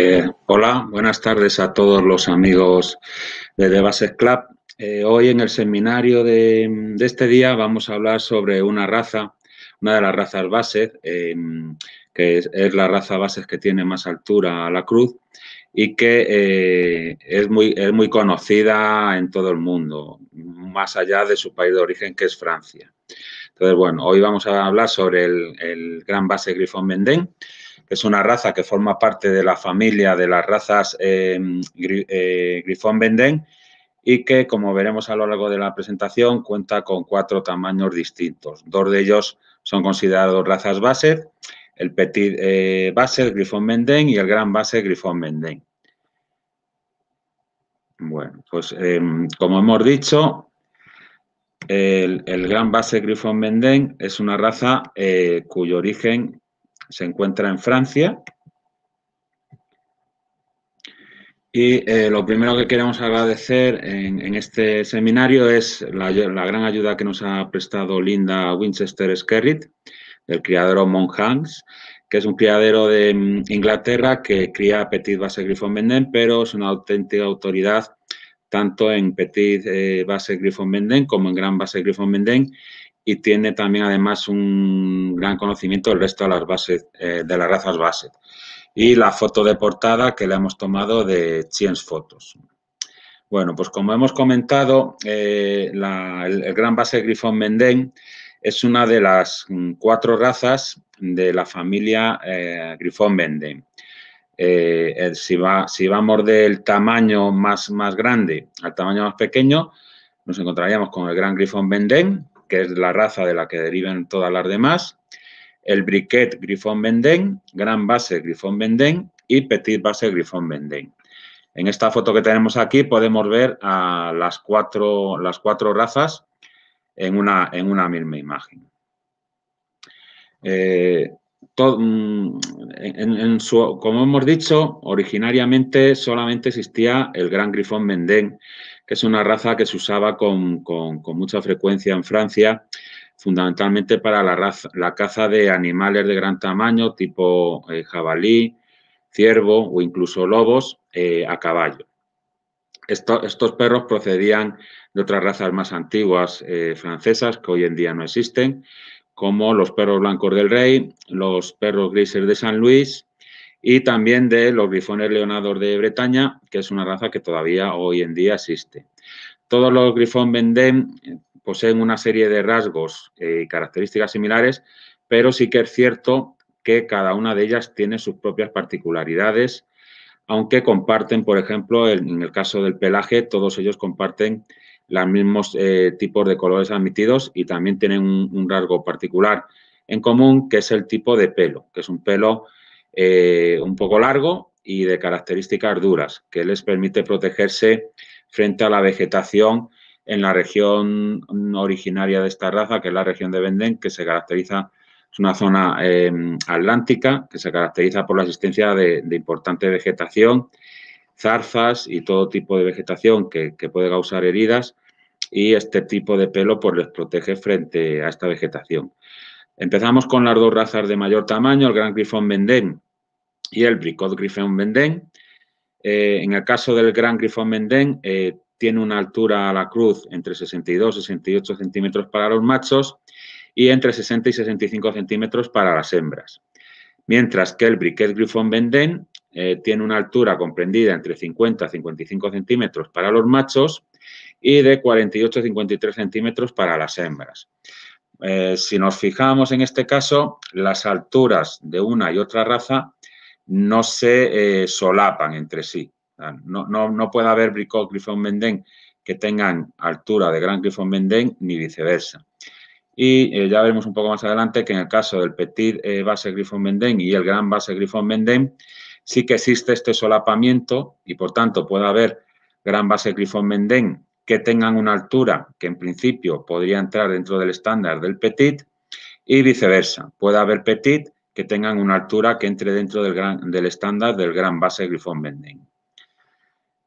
Eh, hola, buenas tardes a todos los amigos de The Bases Club. Eh, hoy en el seminario de, este día vamos a hablar sobre una raza, una de las razas bases, em, que es, la raza bases que tiene más altura a la cruz y que eh, es, muy, conocida en todo el mundo, más allá de su país de origen que es Francia. Entonces, bueno, hoy vamos a hablar sobre el, gran base Griffon Mendén que es una raza que forma parte de la familia de las razas eh, eh, Grifón bendén y que, como veremos a lo largo de la presentación, cuenta con cuatro tamaños distintos. Dos de ellos son considerados razas base, el Petit eh, base Grifón bendén y el Gran base Grifón bendén Bueno, pues em, como hemos dicho, el, gran base Grifón bendén es una raza cuyo origen se encuentra en Francia. Y eh, lo primero que queremos agradecer en, este seminario es la, gran ayuda que nos ha prestado Linda Winchester Skerritt, del criadero Mon Hans, que es un criadero de mm, Inglaterra que cría Petit Basse Griffon Menden, pero es una auténtica autoridad tanto en Petit eh, Basse Griffon Menden como en Gran Basse Griffon Menden y tiene también además un gran conocimiento del resto de las bases, eh, de las razas base Y la foto de portada que le hemos tomado de Chiens Fotos. Bueno, pues como hemos comentado, eh, el, gran base Griffon Bendén es una de las mm, cuatro razas de la familia Griffon eh, Grifón si, va, si, vamos del tamaño más, más grande al tamaño más pequeño, nos encontraríamos con el gran Griffon Bendén, que es la raza de la que derivan todas las demás, el briquet Grifón Vendén, gran base Grifón Vendén y petit base Grifón Vendén. En esta foto que tenemos aquí podemos ver a las cuatro, las cuatro razas en una, en una misma imagen. Eh, mm, como hemos dicho, originariamente solamente existía el gran grifón Mendén, que es una raza que se usaba con, mucha frecuencia en Francia, fundamentalmente para la, la, caza de animales de gran tamaño, tipo eh, jabalí, ciervo o incluso lobos, eh, a caballo. estos perros procedían de otras razas más antiguas eh, francesas que hoy en día no existen, como los perros blancos del rey, los perros grises de San Luis, y también de los grifones leonados de Bretaña, que es una raza que todavía hoy en día existe. Todos los grifones vendén eh, poseen una serie de rasgos eh, y características similares, pero sí que es cierto que cada una de ellas tiene sus propias particularidades, aunque comparten, por ejemplo, en el caso del pelaje, todos ellos comparten los mismos eh, tipos de colores admitidos y también tienen un, rasgo particular en común, que es el tipo de pelo, que es un pelo eh, un poco largo y de características duras, que les permite protegerse frente a la vegetación en la región originaria de esta raza, que es la región de Vendén, que se caracteriza, es una zona em, atlántica, que se caracteriza por la existencia de, importante vegetación, zarzas y todo tipo de vegetación que, puede causar heridas, y este tipo de pelo pues, les protege frente a esta vegetación. Empezamos con las dos razas de mayor tamaño, el Gran Grifón Vendén, y el Bricot Griffon Mendén. Eh, en el caso del Gran Griffon Mendén, eh, tiene una altura a la cruz entre 62 y 68 centímetros para los machos y entre 60 y 65 centímetros para las hembras. Mientras que el Briquet Griffon Benden eh, tiene una altura comprendida entre 50 y 55 centímetros para los machos y de 48 a 53 centímetros para las hembras. si nos fijamos en este caso, las alturas de una y otra raza no se eh, solapan entre sí. No, puede haber Bricot, grifón Mendén que tengan altura de Gran grifón Mendén ni viceversa. Y eh, ya veremos un poco más adelante que en el caso del Petit eh, Base grifón Mendén y el Gran Base grifón Mendén, sí que existe este solapamiento y por tanto puede haber Gran Base grifón Mendén que tengan una altura que en principio podría entrar dentro del estándar del Petit y viceversa. Puede haber Petit que tengan una altura que entre dentro del, del estándar del gran base Griffon mendén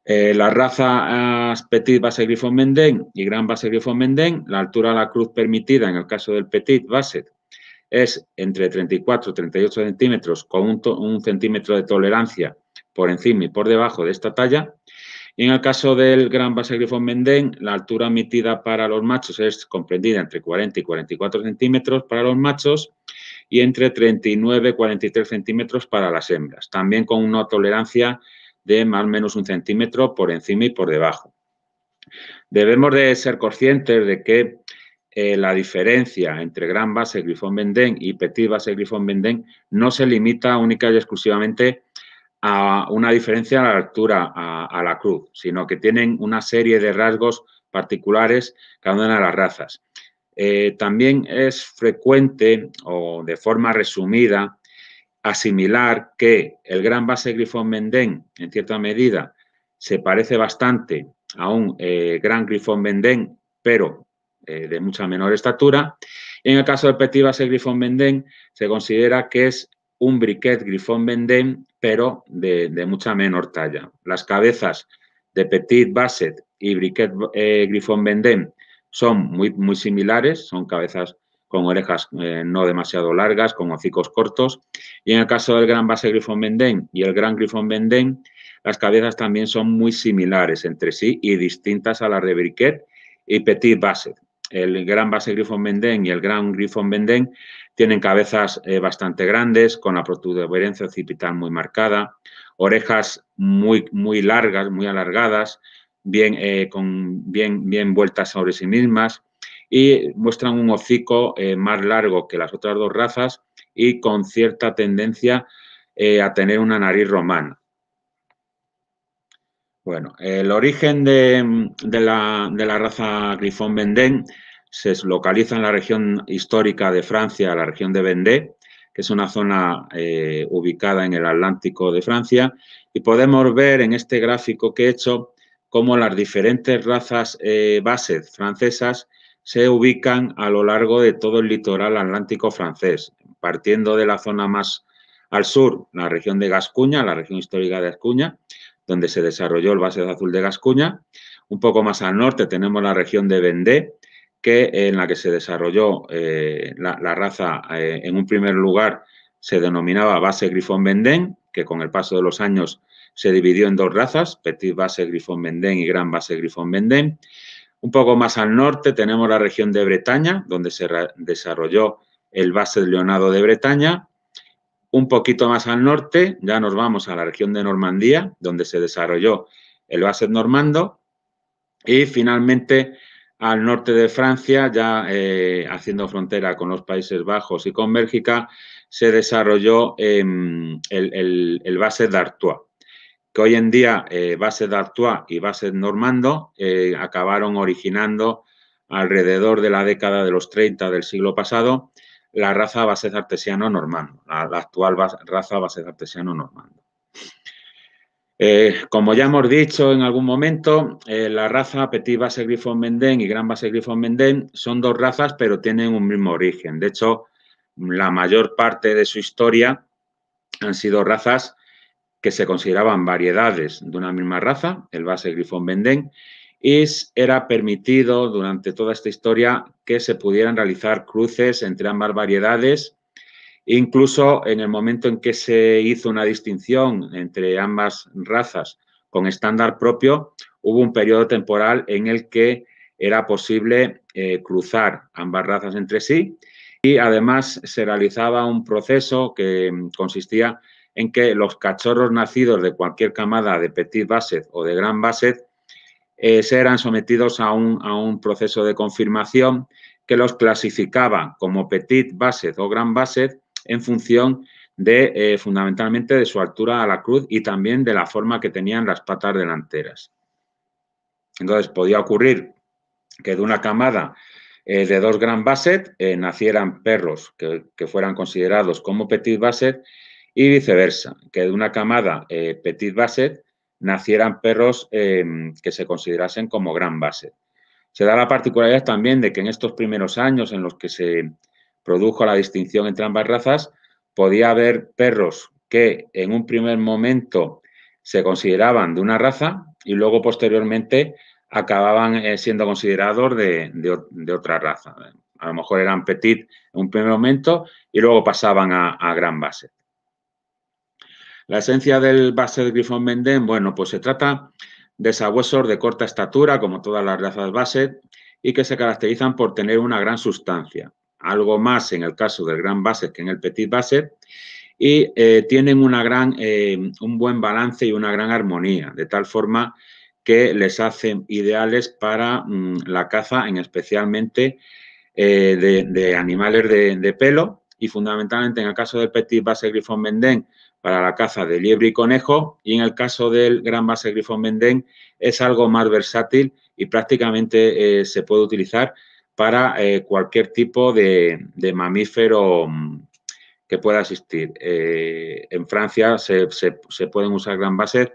Eh, raza ah, Petit Base Griffon mendén y Gran Base Griffon mendén la altura de la cruz permitida en el caso del Petit Base es entre 34 y 38 centímetros con un, centímetro de tolerancia por encima y por debajo de esta talla. Y en el caso del Gran Base Griffon mendén la altura emitida para los machos es comprendida entre 40 y 44 centímetros para los machos y entre 39 y 43 centímetros para las hembras, también con una tolerancia de más o menos un centímetro por encima y por debajo. Debemos de ser conscientes de que eh, la diferencia entre gran base grifón bendén y petit base grifón bendén no se limita única y exclusivamente a una diferencia a la altura, a, la cruz, sino que tienen una serie de rasgos particulares que una a las razas. Eh, también es frecuente o de forma resumida asimilar que el gran base Grifón Mendén, en cierta medida, se parece bastante a un eh, gran Grifón Mendén, pero eh, de mucha menor estatura. En el caso del Petit Base Grifón Mendén, se considera que es un briquet Grifón Mendén, pero de, mucha menor talla. Las cabezas de Petit Basset y Briquet Grifón Mendén son muy, muy similares, son cabezas con orejas eh, no demasiado largas, con hocicos cortos. Y en el caso del gran base grifo Bendén y el gran grifo Bendén, las cabezas también son muy similares entre sí y distintas a la de Briquet y Petit Basset. El gran base grifo Bendén y el gran grifo Bendén tienen cabezas eh, bastante grandes, con la protuberancia occipital muy marcada, orejas muy, muy largas, muy alargadas, bien, eh, con, bien, bien vueltas sobre sí mismas y muestran un hocico eh, más largo que las otras dos razas y con cierta tendencia eh, a tener una nariz romana. Bueno, el origen de, la, raza Grifón Vendén se localiza en la región histórica de Francia, la región de Vendée, que es una zona ubicada en el Atlántico de Francia. Y podemos ver en este gráfico que he hecho cómo las diferentes razas eh, bases francesas se ubican a lo largo de todo el litoral atlántico francés, partiendo de la zona más al sur, la región de Gascuña, la región histórica de Gascuña, donde se desarrolló el base azul de Gascuña. Un poco más al norte tenemos la región de Vendée, que, en la que se desarrolló eh, la, raza eh, en un primer lugar se denominaba base griffon Vendén, que con el paso de los años se dividió en dos razas, Petit Base Grifón Vendén y Gran Base griffon Vendén. Un poco más al norte tenemos la región de Bretaña, donde se desarrolló el base leonado de Bretaña. Un poquito más al norte ya nos vamos a la región de Normandía, donde se desarrolló el base normando. Y finalmente al norte de Francia, ya eh, haciendo frontera con los Países Bajos y con Bélgica, se desarrolló el, el, base d'Artois, que hoy en día eh, base d'Artois y base normando eh, acabaron originando alrededor de la década de los 30 del siglo pasado la raza base artesiano normando, la, actual raza base artesiano normando. Eh, como ya hemos dicho en algún momento, eh, la raza Petit Base Griffon Menden y Gran Base Griffon Menden son dos razas, pero tienen un mismo origen. De hecho, la mayor parte de su historia han sido razas que se consideraban variedades de una misma raza, el base Grifón Vendén, y era permitido durante toda esta historia que se pudieran realizar cruces entre ambas variedades. Incluso en el momento en que se hizo una distinción entre ambas razas con estándar propio, hubo un periodo temporal en el que era posible eh, cruzar ambas razas entre sí y además se realizaba un proceso que mm, consistía en que los cachorros nacidos de cualquier camada de Petit Basset o de Gran Basset eh, se eran sometidos a un, proceso de confirmación que los clasificaba como Petit Basset o Gran Basset en función de, eh, fundamentalmente, de su altura a la cruz y también de la forma que tenían las patas delanteras. Entonces, podía ocurrir que de una camada eh, de dos gran Basset eh, nacieran perros que, fueran considerados como Petit Basset y viceversa, que de una camada eh, Petit Basset nacieran perros em, que se considerasen como gran Basset. Se da la particularidad también de que en estos primeros años en los que se produjo la distinción entre ambas razas, podía haber perros que en un primer momento se consideraban de una raza y luego posteriormente acababan eh, siendo considerados de, otra raza. A lo mejor eran petit en un primer momento y luego pasaban a, gran Base. La esencia del de Griffon Menden, bueno, pues se trata de sabuesos de corta estatura, como todas las razas base... y que se caracterizan por tener una gran sustancia, algo más en el caso del gran Base que en el Petit Base... y eh, tienen una gran, eh, un buen balance y una gran armonía, de tal forma que les hacen ideales para mm, la caza, en especialmente eh, de, animales de, pelo y fundamentalmente en el caso del petit base Griffon mendén para la caza de liebre y conejo y en el caso del gran base Griffon mendén es algo más versátil y prácticamente eh, se puede utilizar para eh, cualquier tipo de, mamífero mm, que pueda existir. en Francia se, se pueden usar gran bases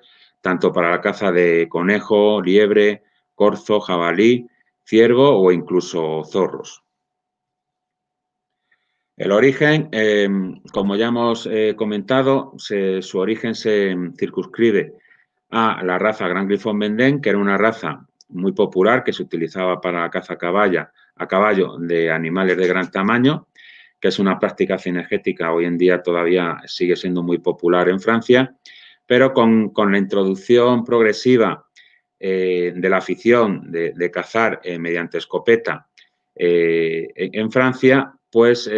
tanto para la caza de conejo, liebre, corzo, jabalí, ciervo o incluso zorros. El origen, em, como ya hemos eh, comentado, su origen se circunscribe a la raza Gran Grifón Bendén, que era una raza muy popular que se utilizaba para la caza a, a caballo de animales de gran tamaño, que es una práctica cinegética hoy en día todavía sigue siendo muy popular en Francia pero con, la introducción progresiva eh, de la afición de, cazar eh, mediante escopeta eh, en Francia, pues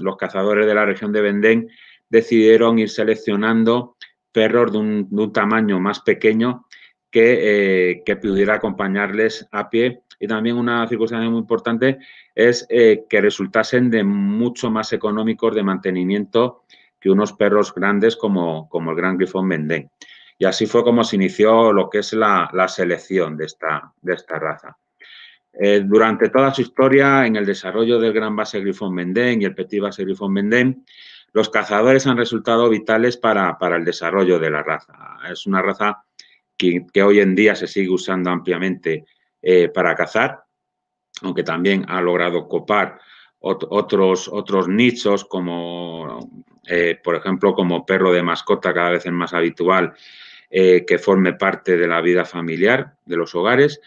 los cazadores de la región de Vendée decidieron ir seleccionando perros de un, tamaño más pequeño que, pudiera acompañarles a pie. Y también una circunstancia muy importante es que resultasen de mucho más económicos de mantenimiento y unos perros grandes como, como el gran grifón Mendé. Y así fue como se inició lo que es la, selección de esta, de esta raza. Eh, durante toda su historia, en el desarrollo del gran base grifón Mendén y el petit base grifón Mendén, los cazadores han resultado vitales para, el desarrollo de la raza. Es una raza que, que hoy en día se sigue usando ampliamente eh, para cazar, aunque también ha logrado copar otros, otros nichos como eh, por ejemplo, como perro de mascota cada vez es más habitual eh, que forme parte de la vida familiar de los hogares.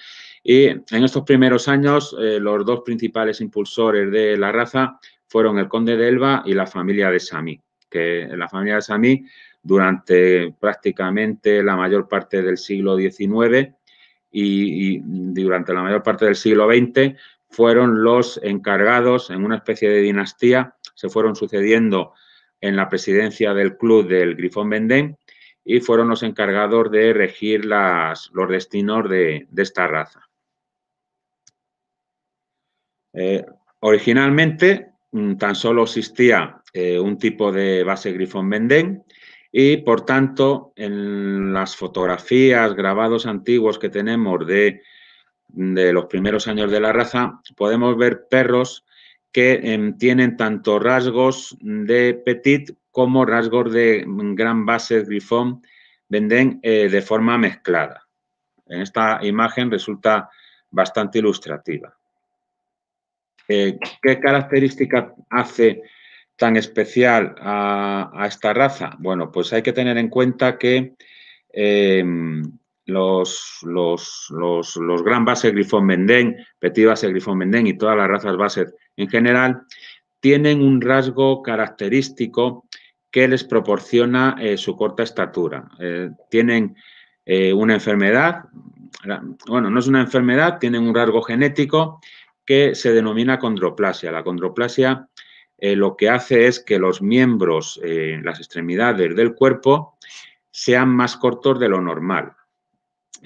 Y en estos primeros años, eh, los dos principales impulsores de la raza fueron el conde de Elba y la familia de sami que la familia de Samí durante prácticamente la mayor parte del siglo XIX y, y durante la mayor parte del siglo XX fueron los encargados en una especie de dinastía, se fueron sucediendo en la presidencia del club del Grifón Vendén y fueron los encargados de regir las, los destinos de, esta raza. Eh, originalmente mm, tan solo existía eh, un tipo de base Grifón Vendén y por tanto en las fotografías, grabados antiguos que tenemos de los primeros años de la raza, podemos ver perros que em, tienen tanto rasgos de petit como rasgos de gran base grifón venden eh, de forma mezclada. En esta imagen resulta bastante ilustrativa. Eh, ¿Qué característica hace tan especial a, esta raza? Bueno, pues hay que tener en cuenta que em, los, gran base Grifón Mendén, Petit base Grifón Mendén y todas las razas bases en general, tienen un rasgo característico que les proporciona eh, su corta estatura. Eh, tienen eh, una enfermedad, bueno, no es una enfermedad, tienen un rasgo genético que se denomina condroplasia. La condroplasia lo que hace es que los miembros, las extremidades del cuerpo, sean más cortos de lo normal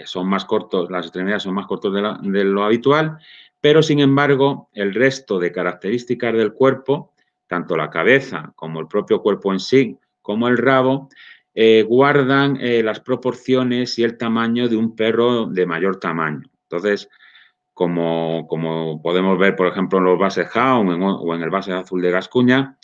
son más cortos, las extremidades son más cortas de, lo habitual, pero sin embargo el resto de características del cuerpo, tanto la cabeza como el propio cuerpo en sí, como el rabo, eh, guardan eh, las proporciones y el tamaño de un perro de mayor tamaño. Entonces, como, como podemos ver, por ejemplo, en los bases Hound o en el base azul de Gascuña,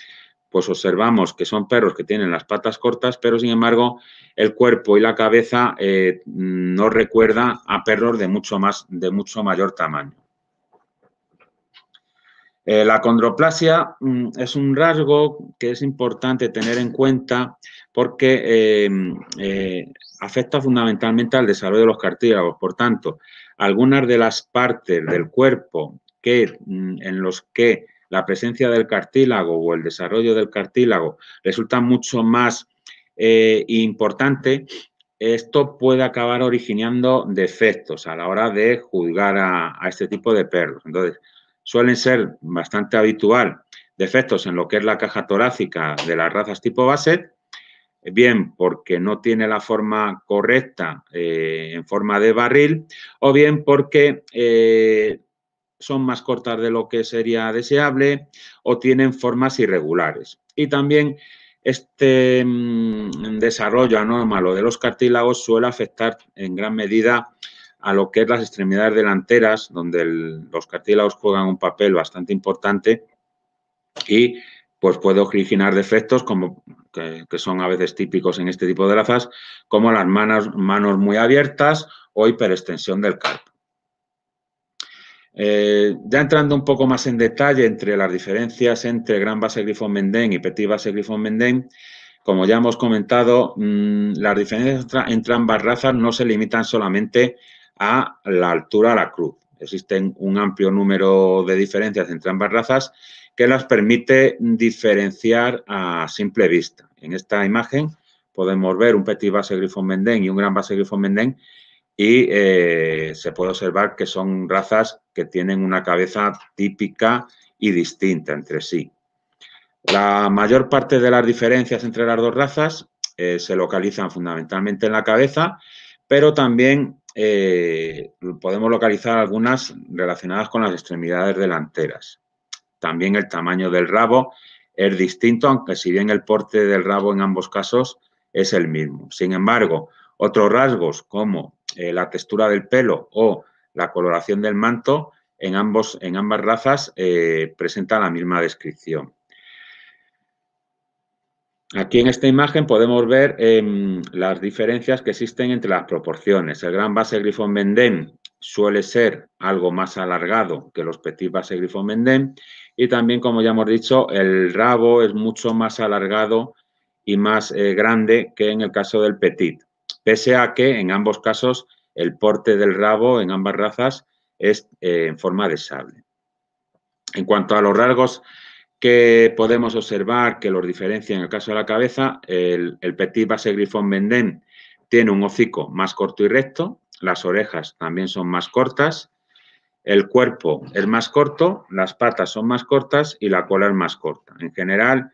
pues observamos que son perros que tienen las patas cortas, pero sin embargo el cuerpo y la cabeza eh, no nos recuerda a perros de mucho, más, de mucho mayor tamaño. Eh, la condroplasia mm, es un rasgo que es importante tener en cuenta porque eh, afecta fundamentalmente al desarrollo de los cartílagos. Por tanto, algunas de las partes del cuerpo que, mm, en los que la presencia del cartílago o el desarrollo del cartílago resulta mucho más eh, importante, esto puede acabar originando defectos a la hora de juzgar a, este tipo de perros. Entonces, suelen ser bastante habitual defectos en lo que es la caja torácica de las razas tipo Basset, bien porque no tiene la forma correcta eh, en forma de barril o bien porque eh, son más cortas de lo que sería deseable o tienen formas irregulares. Y también este mm, desarrollo anómalo de los cartílagos suele afectar en gran medida a lo que es las extremidades delanteras, donde los cartílagos juegan un papel bastante importante y pues puede originar defectos como que, son a veces típicos en este tipo de razas, como las manos, manos muy abiertas o hiperextensión del carpo. Eh, ya entrando un poco más en detalle entre las diferencias entre Gran Base Grifón Mendén y Petit Base Grifón Mendén, como ya hemos comentado, mm, las diferencias entre ambas razas no se limitan solamente a la altura de la cruz. Existen un amplio número de diferencias entre ambas razas que las permite diferenciar a simple vista. En esta imagen podemos ver un Petit Base Grifón Mendén y un Gran Base Grifón Mendén y eh, se puede observar que son razas que tienen una cabeza típica y distinta entre sí. La mayor parte de las diferencias entre las dos razas eh, se localizan fundamentalmente en la cabeza, pero también eh, podemos localizar algunas relacionadas con las extremidades delanteras. También el tamaño del rabo es distinto, aunque si bien el porte del rabo en ambos casos es el mismo. Sin embargo, otros rasgos como eh, la textura del pelo o la coloración del manto en, ambos, en ambas razas eh, presenta la misma descripción. Aquí en esta imagen podemos ver em, las diferencias que existen entre las proporciones. El gran base grifón mendén suele ser algo más alargado que los petit base grifón y también, como ya hemos dicho, el rabo es mucho más alargado y más eh, grande que en el caso del petit, pese a que en ambos casos el porte del rabo en ambas razas es eh, en forma de sable. En cuanto a los rasgos que podemos observar que los diferencian en el caso de la cabeza, el, Petit Base griffon Vendén tiene un hocico más corto y recto, las orejas también son más cortas, el cuerpo es más corto, las patas son más cortas y la cola es más corta. En general,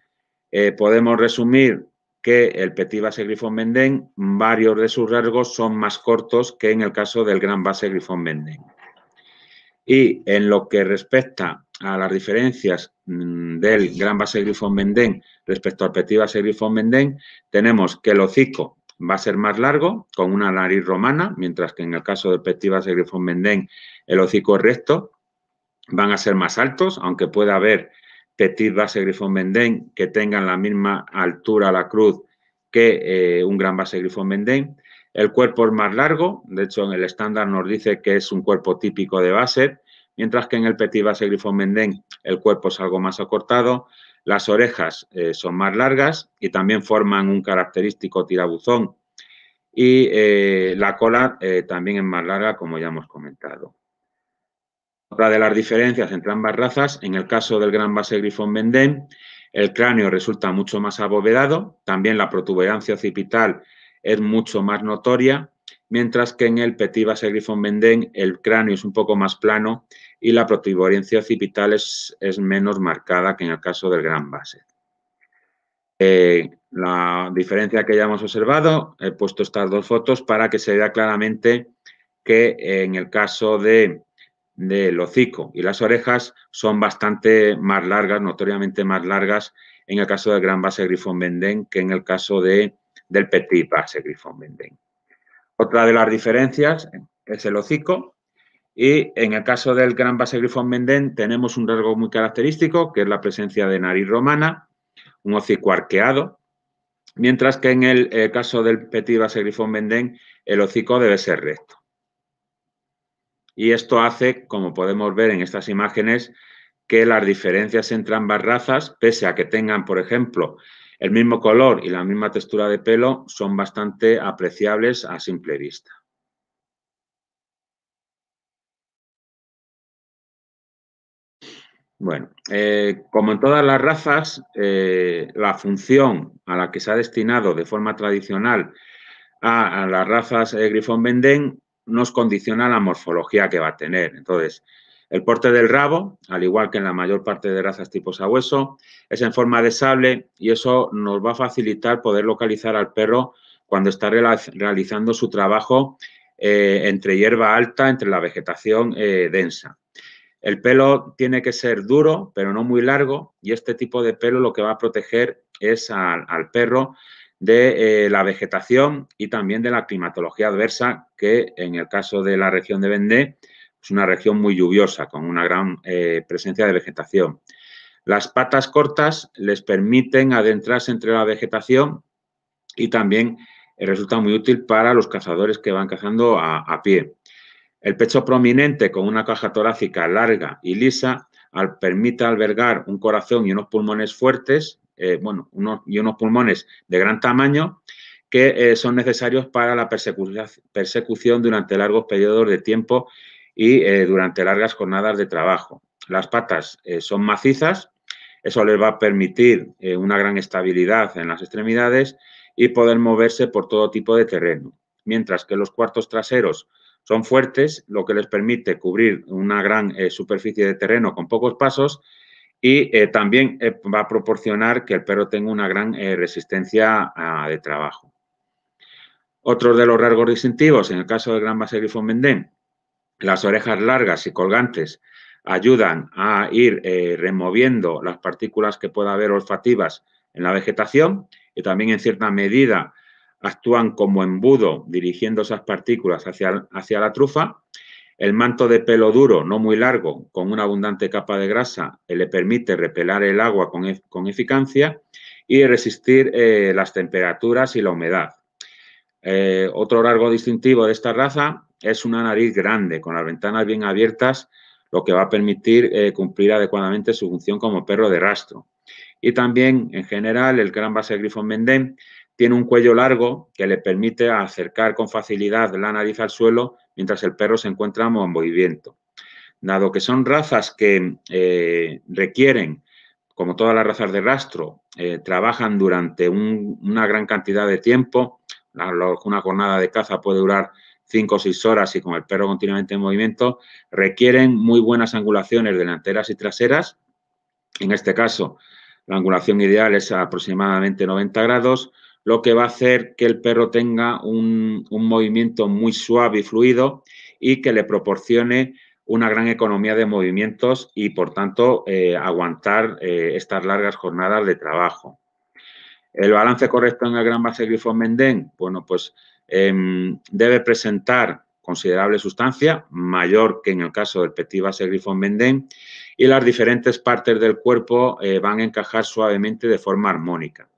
eh, podemos resumir que el Petit Base Grifón Mendén, varios de sus rasgos son más cortos que en el caso del Gran Base Grifón Mendén. Y en lo que respecta a las diferencias mm, del Gran Base Grifón Mendén respecto al Petit Base Mendén, tenemos que el hocico va a ser más largo, con una nariz romana, mientras que en el caso del Petit Base Grifón Mendén el hocico es recto. Van a ser más altos, aunque pueda haber Petit Base Grifón Mendén que tengan la misma altura a la cruz que eh, un gran base Grifón Mendén. El cuerpo es más largo, de hecho en el estándar nos dice que es un cuerpo típico de base, mientras que en el Petit Base Grifón mendén el cuerpo es algo más acortado, las orejas eh, son más largas y también forman un característico tirabuzón y eh, la cola también es más larga, como ya hemos comentado. Otra de las diferencias entre ambas razas, en el caso del gran base grifón bendén el cráneo resulta mucho más abovedado, también la protuberancia occipital es mucho más notoria, mientras que en el Petit Base Grifón bendén el cráneo es un poco más plano y la protuberancia occipital es, es menos marcada que en el caso del gran base. Eh, la diferencia que ya hemos observado, he puesto estas dos fotos para que se vea claramente que en el caso de del hocico y las orejas son bastante más largas, notoriamente más largas en el caso del gran base Grifón Bendén que en el caso de, del petit base Grifón Bendén. Otra de las diferencias es el hocico y en el caso del gran base Grifón Bendén tenemos un rasgo muy característico que es la presencia de nariz romana, un hocico arqueado, mientras que en el eh, caso del petit base Grifón Bendén el hocico debe ser recto. Y esto hace, como podemos ver en estas imágenes, que las diferencias entre ambas razas, pese a que tengan, por ejemplo, el mismo color y la misma textura de pelo, son bastante apreciables a simple vista. Bueno, eh, como en todas las razas, eh, la función a la que se ha destinado de forma tradicional a, las razas eh, Griffon Grifón-Bendén nos condiciona la morfología que va a tener. Entonces, el porte del rabo, al igual que en la mayor parte de razas tipo sabueso, es en forma de sable y eso nos va a facilitar poder localizar al perro cuando está realizando su trabajo eh, entre hierba alta, entre la vegetación eh, densa. El pelo tiene que ser duro, pero no muy largo, y este tipo de pelo lo que va a proteger es al perro de eh, la vegetación y también de la climatología adversa, que en el caso de la región de Vendée es una región muy lluviosa, con una gran eh, presencia de vegetación. Las patas cortas les permiten adentrarse entre la vegetación y también eh, resulta muy útil para los cazadores que van cazando a, pie. El pecho prominente con una caja torácica larga y lisa permite albergar un corazón y unos pulmones fuertes eh, bueno, y unos pulmones de gran tamaño que eh, son necesarios para la persecución durante largos periodos de tiempo y eh, durante largas jornadas de trabajo. Las patas son macizas, eso les va a permitir una gran estabilidad en las extremidades y poder moverse por todo tipo de terreno, mientras que los cuartos traseros son fuertes, lo que les permite cubrir una gran superficie de terreno con pocos pasos y eh, también eh, va a proporcionar que el perro tenga una gran eh, resistencia de trabajo. Otros de los rasgos distintivos, en el caso del gran baserifón mendén, las orejas largas y colgantes ayudan a ir removiendo las partículas que pueda haber olfativas en la vegetación y también en cierta medida actúan como embudo dirigiendo esas partículas hacia, hacia la trufa el manto de pelo duro, no muy largo, con una abundante capa de grasa, eh, le permite repelar el agua con, eficacia y resistir eh, las temperaturas y la humedad. Eh, otro largo distintivo de esta raza es una nariz grande, con las ventanas bien abiertas, lo que va a permitir cumplir adecuadamente su función como perro de rastro. Y también, en general, el gran base grifón mendén tiene un cuello largo que le permite acercar con facilidad la nariz al suelo mientras el perro se encuentra en movimiento. Dado que son razas que eh, requieren, como todas las razas de rastro, eh, trabajan durante una gran cantidad de tiempo, una, jornada de caza puede durar 5 o 6 horas y con el perro continuamente en movimiento, requieren muy buenas angulaciones delanteras y traseras. En este caso, la angulación ideal es aproximadamente 90 grados, lo que va a hacer que el perro tenga un, movimiento muy suave y fluido y que le proporcione una gran economía de movimientos y, por tanto, eh, aguantar eh, estas largas jornadas de trabajo. El balance correcto en el gran base grifo mendén, bueno, pues em, debe presentar considerable sustancia, mayor que en el caso del petit base grifo mendén, y las diferentes partes del cuerpo eh, van a encajar suavemente de forma armónica.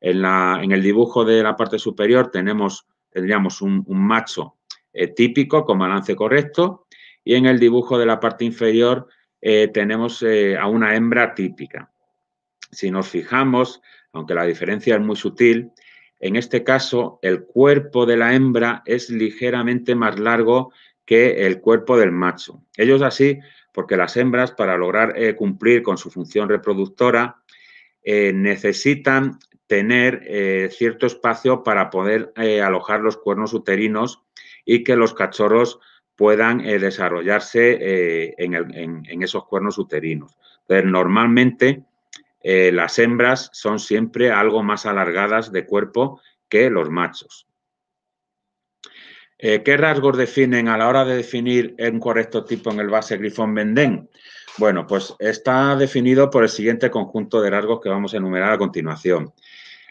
En, el dibujo de la parte superior tenemos, tendríamos un, macho eh, típico con balance correcto y en el dibujo de la parte inferior eh, tenemos eh, a una hembra típica. Si nos fijamos, aunque la diferencia es muy sutil, en este caso el cuerpo de la hembra es ligeramente más largo que el cuerpo del macho. Ello así porque las hembras, para lograr cumplir con su función reproductora, necesitan tener eh, cierto espacio para poder eh, alojar los cuernos uterinos y que los cachorros puedan eh, desarrollarse en, esos cuernos uterinos. Entonces, normalmente las hembras son siempre algo más alargadas de cuerpo que los machos. ¿Qué rasgos definen a la hora de definir el correcto tipo en el base grifón Bendén? Bueno, pues está definido por el siguiente conjunto de rasgos que vamos a enumerar a continuación.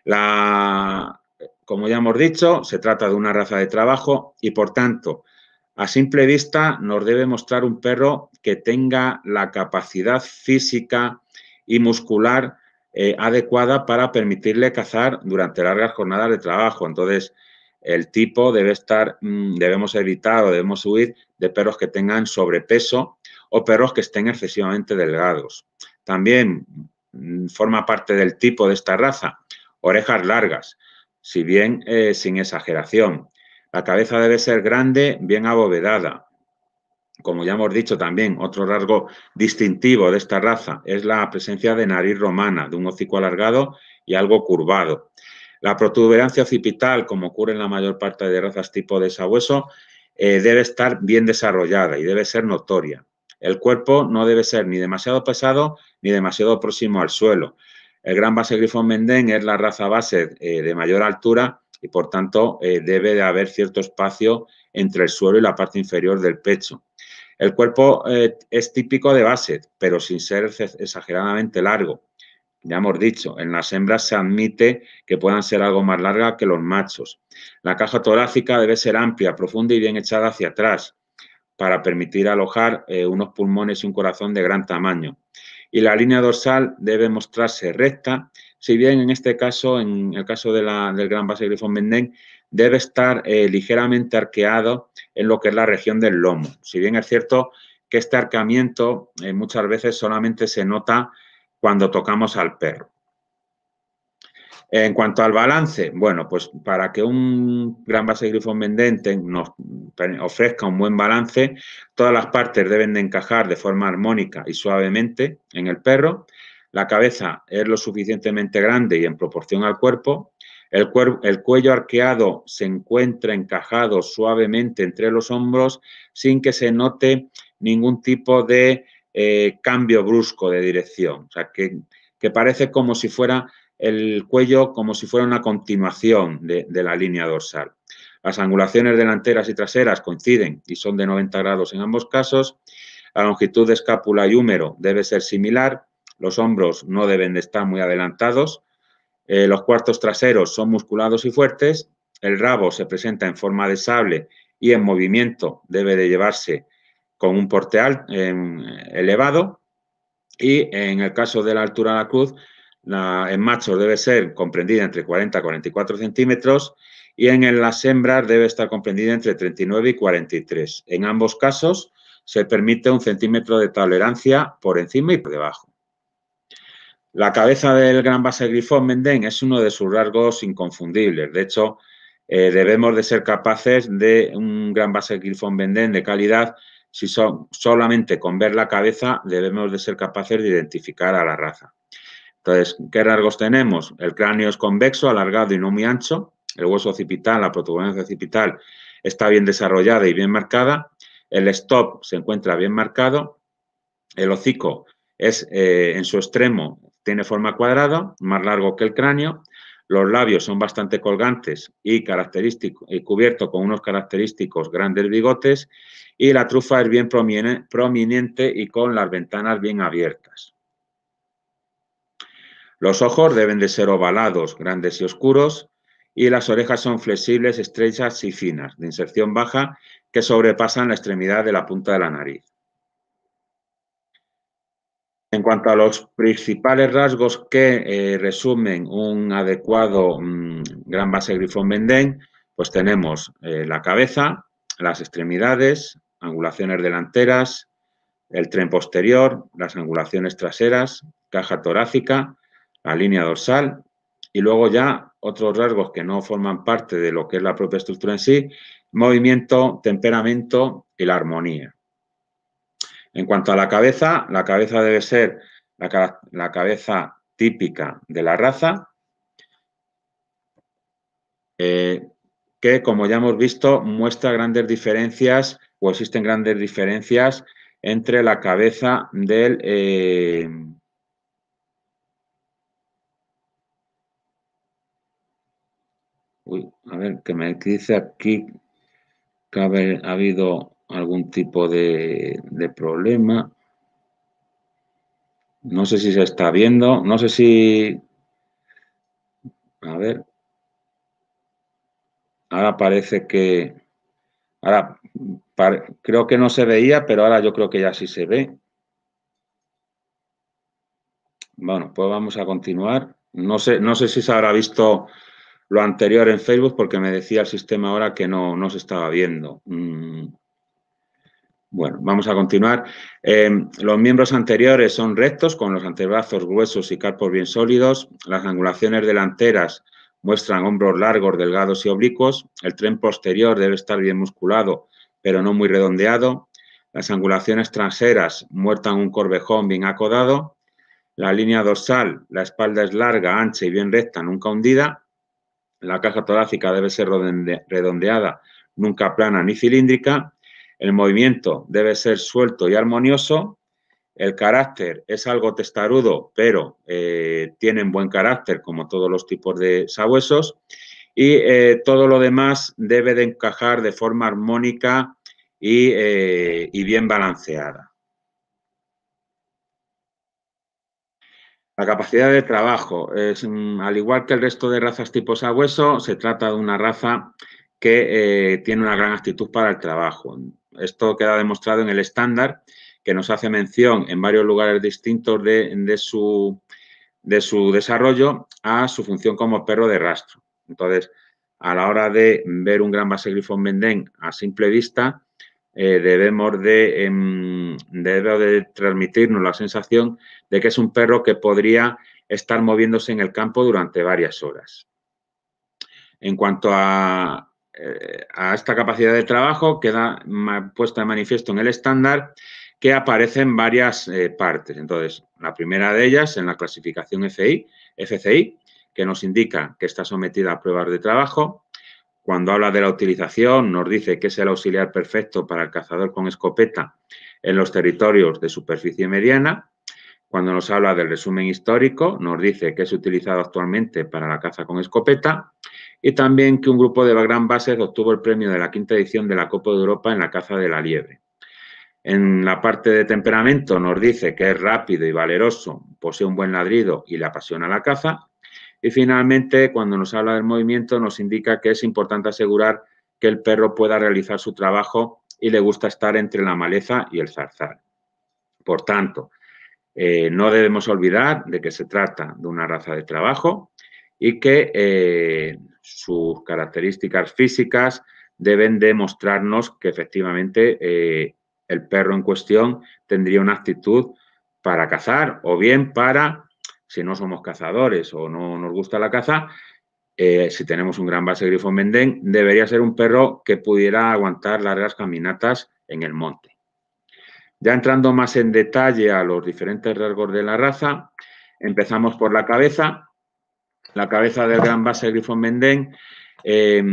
La, como ya hemos dicho, se trata de una raza de trabajo y, por tanto, a simple vista nos debe mostrar un perro que tenga la capacidad física y muscular eh, adecuada para permitirle cazar durante largas jornadas de trabajo. Entonces, el tipo debe estar, mm, debemos evitar o debemos huir de perros que tengan sobrepeso o perros que estén excesivamente delgados. También mm, forma parte del tipo de esta raza Orejas largas, si bien eh, sin exageración. La cabeza debe ser grande, bien abovedada. Como ya hemos dicho también, otro rasgo distintivo de esta raza es la presencia de nariz romana, de un hocico alargado y algo curvado. La protuberancia occipital, como ocurre en la mayor parte de razas tipo de sabueso, eh, debe estar bien desarrollada y debe ser notoria. El cuerpo no debe ser ni demasiado pesado ni demasiado próximo al suelo. El gran base Grifón Mendén es la raza base eh, de mayor altura y por tanto eh, debe de haber cierto espacio entre el suelo y la parte inferior del pecho. El cuerpo eh, es típico de base, pero sin ser exageradamente largo. Ya hemos dicho, en las hembras se admite que puedan ser algo más largas que los machos. La caja torácica debe ser amplia, profunda y bien echada hacia atrás para permitir alojar unos pulmones y un corazón de gran tamaño y la línea dorsal debe mostrarse recta, si bien en este caso, en el caso del gran base Grifón Mendén, debe estar eh, ligeramente arqueado en lo que es la región del lomo. Si bien es cierto que este arqueamiento eh, muchas veces solamente se nota cuando tocamos al perro. En cuanto al balance, bueno, pues para que un gran base grifo vendente nos ofrezca un buen balance, todas las partes deben de encajar de forma armónica y suavemente en el perro. La cabeza es lo suficientemente grande y en proporción al cuerpo. El, cuello arqueado se encuentra encajado suavemente entre los hombros sin que se note ningún tipo de eh, cambio brusco de dirección. O sea, que parece como si fuera el cuello como si fuera una continuación de, la línea dorsal. Las angulaciones delanteras y traseras coinciden y son de 90 grados en ambos casos. La longitud de escápula y húmero debe ser similar. Los hombros no deben de estar muy adelantados. Eh, los cuartos traseros son musculados y fuertes. El rabo se presenta en forma de sable y en movimiento debe de llevarse con un porteal eh, elevado. Y en el caso de la altura de la cruz, en machos debe ser comprendida entre 40 y 44 centímetros y en, las hembras debe estar comprendida entre 39 y 43. En ambos casos se permite un centímetro de tolerancia por encima y por debajo. La cabeza del gran base grifón Menden es uno de sus rasgos inconfundibles. De hecho, eh, debemos de ser capaces de un gran base grifón Menden de calidad. Si son, solamente con ver la cabeza debemos de ser capaces de identificar a la raza. Entonces, ¿qué largos tenemos? El cráneo es convexo, alargado y no muy ancho. El hueso occipital, la protuberancia occipital, está bien desarrollada y bien marcada. El stop se encuentra bien marcado. El hocico es eh, en su extremo, tiene forma cuadrada, más largo que el cráneo. Los labios son bastante colgantes y, característico, y cubierto con unos característicos grandes bigotes. Y la trufa es bien prominente y con las ventanas bien abiertas. Los ojos deben de ser ovalados, grandes y oscuros, y las orejas son flexibles, estrechas y finas, de inserción baja, que sobrepasan la extremidad de la punta de la nariz. En cuanto a los principales rasgos que eh, resumen un adecuado mm, gran base grifón mendén pues tenemos eh, la cabeza, las extremidades, angulaciones delanteras, el tren posterior, las angulaciones traseras, caja torácica, la línea dorsal y luego ya otros rasgos que no forman parte de lo que es la propia estructura en sí, movimiento, temperamento y la armonía. En cuanto a la cabeza, la cabeza debe ser la, cabeza típica de la raza, eh, que como ya hemos visto muestra grandes diferencias o existen grandes diferencias entre la cabeza del, eh, Uy, a ver, que me dice aquí que ha habido algún tipo de, problema. No sé si se está viendo, no sé si... A ver. Ahora parece que... Ahora creo que no se veía, pero ahora yo creo que ya sí se ve. Bueno, pues vamos a continuar. No sé, no sé si se habrá visto lo anterior en Facebook porque me decía el sistema ahora que no, no se estaba viendo. Mm. Bueno, vamos a continuar. Em, los miembros anteriores son rectos, con los antebrazos gruesos y carpos bien sólidos. Las angulaciones delanteras muestran hombros largos, delgados y oblicuos. El tren posterior debe estar bien musculado, pero no muy redondeado. Las angulaciones traseras muestran un corvejón bien acodado. La línea dorsal, la espalda es larga, ancha y bien recta, nunca hundida. La caja torácica debe ser redondeada, nunca plana ni cilíndrica. El movimiento debe ser suelto y armonioso. El carácter es algo testarudo, pero eh, tiene tienen buen carácter, como todos los tipos de sabuesos. Y eh, todo lo demás debe de encajar de forma armónica y eh, bien balanceada. La capacidad de trabajo, es, mm, al igual que el resto de razas tipo sabueso, se trata de una raza que eh, tiene una gran actitud para el trabajo. Esto queda demostrado en el estándar, que nos hace mención en varios lugares distintos de, su, desarrollo a su función como perro de rastro. Entonces, a la hora de ver un gran base mendén a simple vista, eh, debemos de, em, debe transmitirnos la sensación de que es un perro que podría estar moviéndose en el campo durante varias horas. En cuanto a, eh, a esta capacidad de trabajo, queda puesta de manifiesto en el estándar que aparece en varias eh, partes. Entonces, la primera de ellas en la clasificación FCI, que nos indica que está sometida a pruebas de trabajo, cuando habla de la utilización, nos dice que es el auxiliar perfecto para el cazador con escopeta en los territorios de superficie mediana. Cuando nos habla del resumen histórico, nos dice que es utilizado actualmente para la caza con escopeta y también que un grupo de gran base obtuvo el premio de la quinta edición de la Copa de Europa en la caza de la liebre. En la parte de temperamento nos dice que es rápido y valeroso, posee un buen ladrido y le apasiona la caza. Y finalmente, cuando nos habla del movimiento, nos indica que es importante asegurar que el perro pueda realizar su trabajo y le gusta estar entre la maleza y el zarzal. Por tanto, eh, no debemos olvidar de que se trata de una raza de trabajo y que eh, sus características físicas deben demostrarnos que efectivamente eh, el perro en cuestión tendría una actitud para cazar o bien para si no somos cazadores o no nos gusta la caza, eh, si tenemos un gran base Grifo Mendén, debería ser un perro que pudiera aguantar largas caminatas en el monte. Ya entrando más en detalle a los diferentes rasgos de la raza, empezamos por la cabeza. La cabeza del gran base Grifo Mendén eh,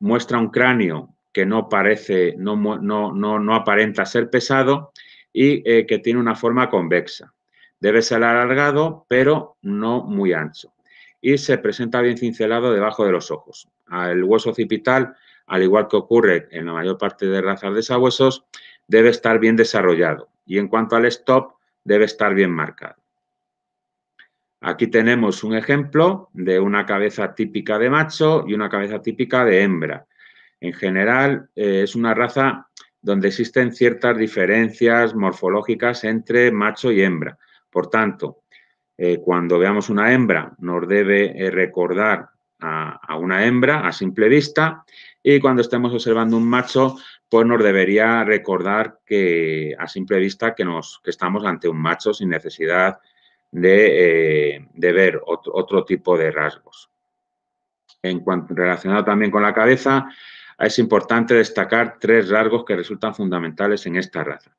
muestra un cráneo que no parece, no, no, aparenta ser pesado y eh, que tiene una forma convexa. Debe ser alargado, pero no muy ancho. Y se presenta bien cincelado debajo de los ojos. El hueso occipital, al igual que ocurre en la mayor parte de razas de sabuesos, debe estar bien desarrollado. Y en cuanto al stop, debe estar bien marcado. Aquí tenemos un ejemplo de una cabeza típica de macho y una cabeza típica de hembra. En general, eh, es una raza donde existen ciertas diferencias morfológicas entre macho y hembra. Por tanto, eh, cuando veamos una hembra, nos debe eh, recordar a, una hembra a simple vista y cuando estemos observando un macho, pues nos debería recordar que a simple vista que, nos, que estamos ante un macho sin necesidad de, eh, ver otro, otro, tipo de rasgos. En cuanto, relacionado también con la cabeza, es importante destacar tres rasgos que resultan fundamentales en esta raza.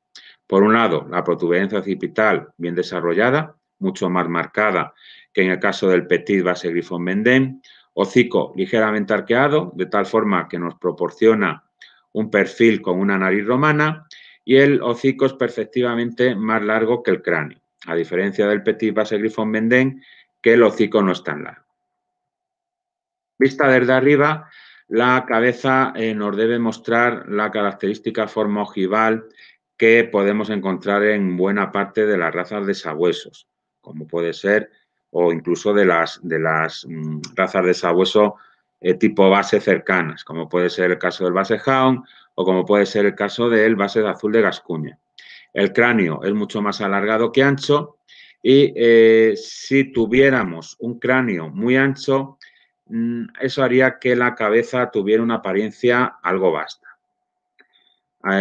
Por un lado, la protuberancia occipital bien desarrollada, mucho más marcada que en el caso del Petit Base Griffon mendén hocico ligeramente arqueado, de tal forma que nos proporciona un perfil con una nariz romana y el hocico es perfectivamente más largo que el cráneo, a diferencia del Petit Base Griffon mendén que el hocico no es tan largo. Vista desde arriba, la cabeza eh, nos debe mostrar la característica forma ojival que podemos encontrar en buena parte de las razas de sabuesos, como puede ser, o incluso de las, de las mm, razas de sabueso eh, tipo base cercanas, como puede ser el caso del base Hound o como puede ser el caso del base azul de Gascuña. El cráneo es mucho más alargado que ancho y eh, si tuviéramos un cráneo muy ancho, mm, eso haría que la cabeza tuviera una apariencia algo vasta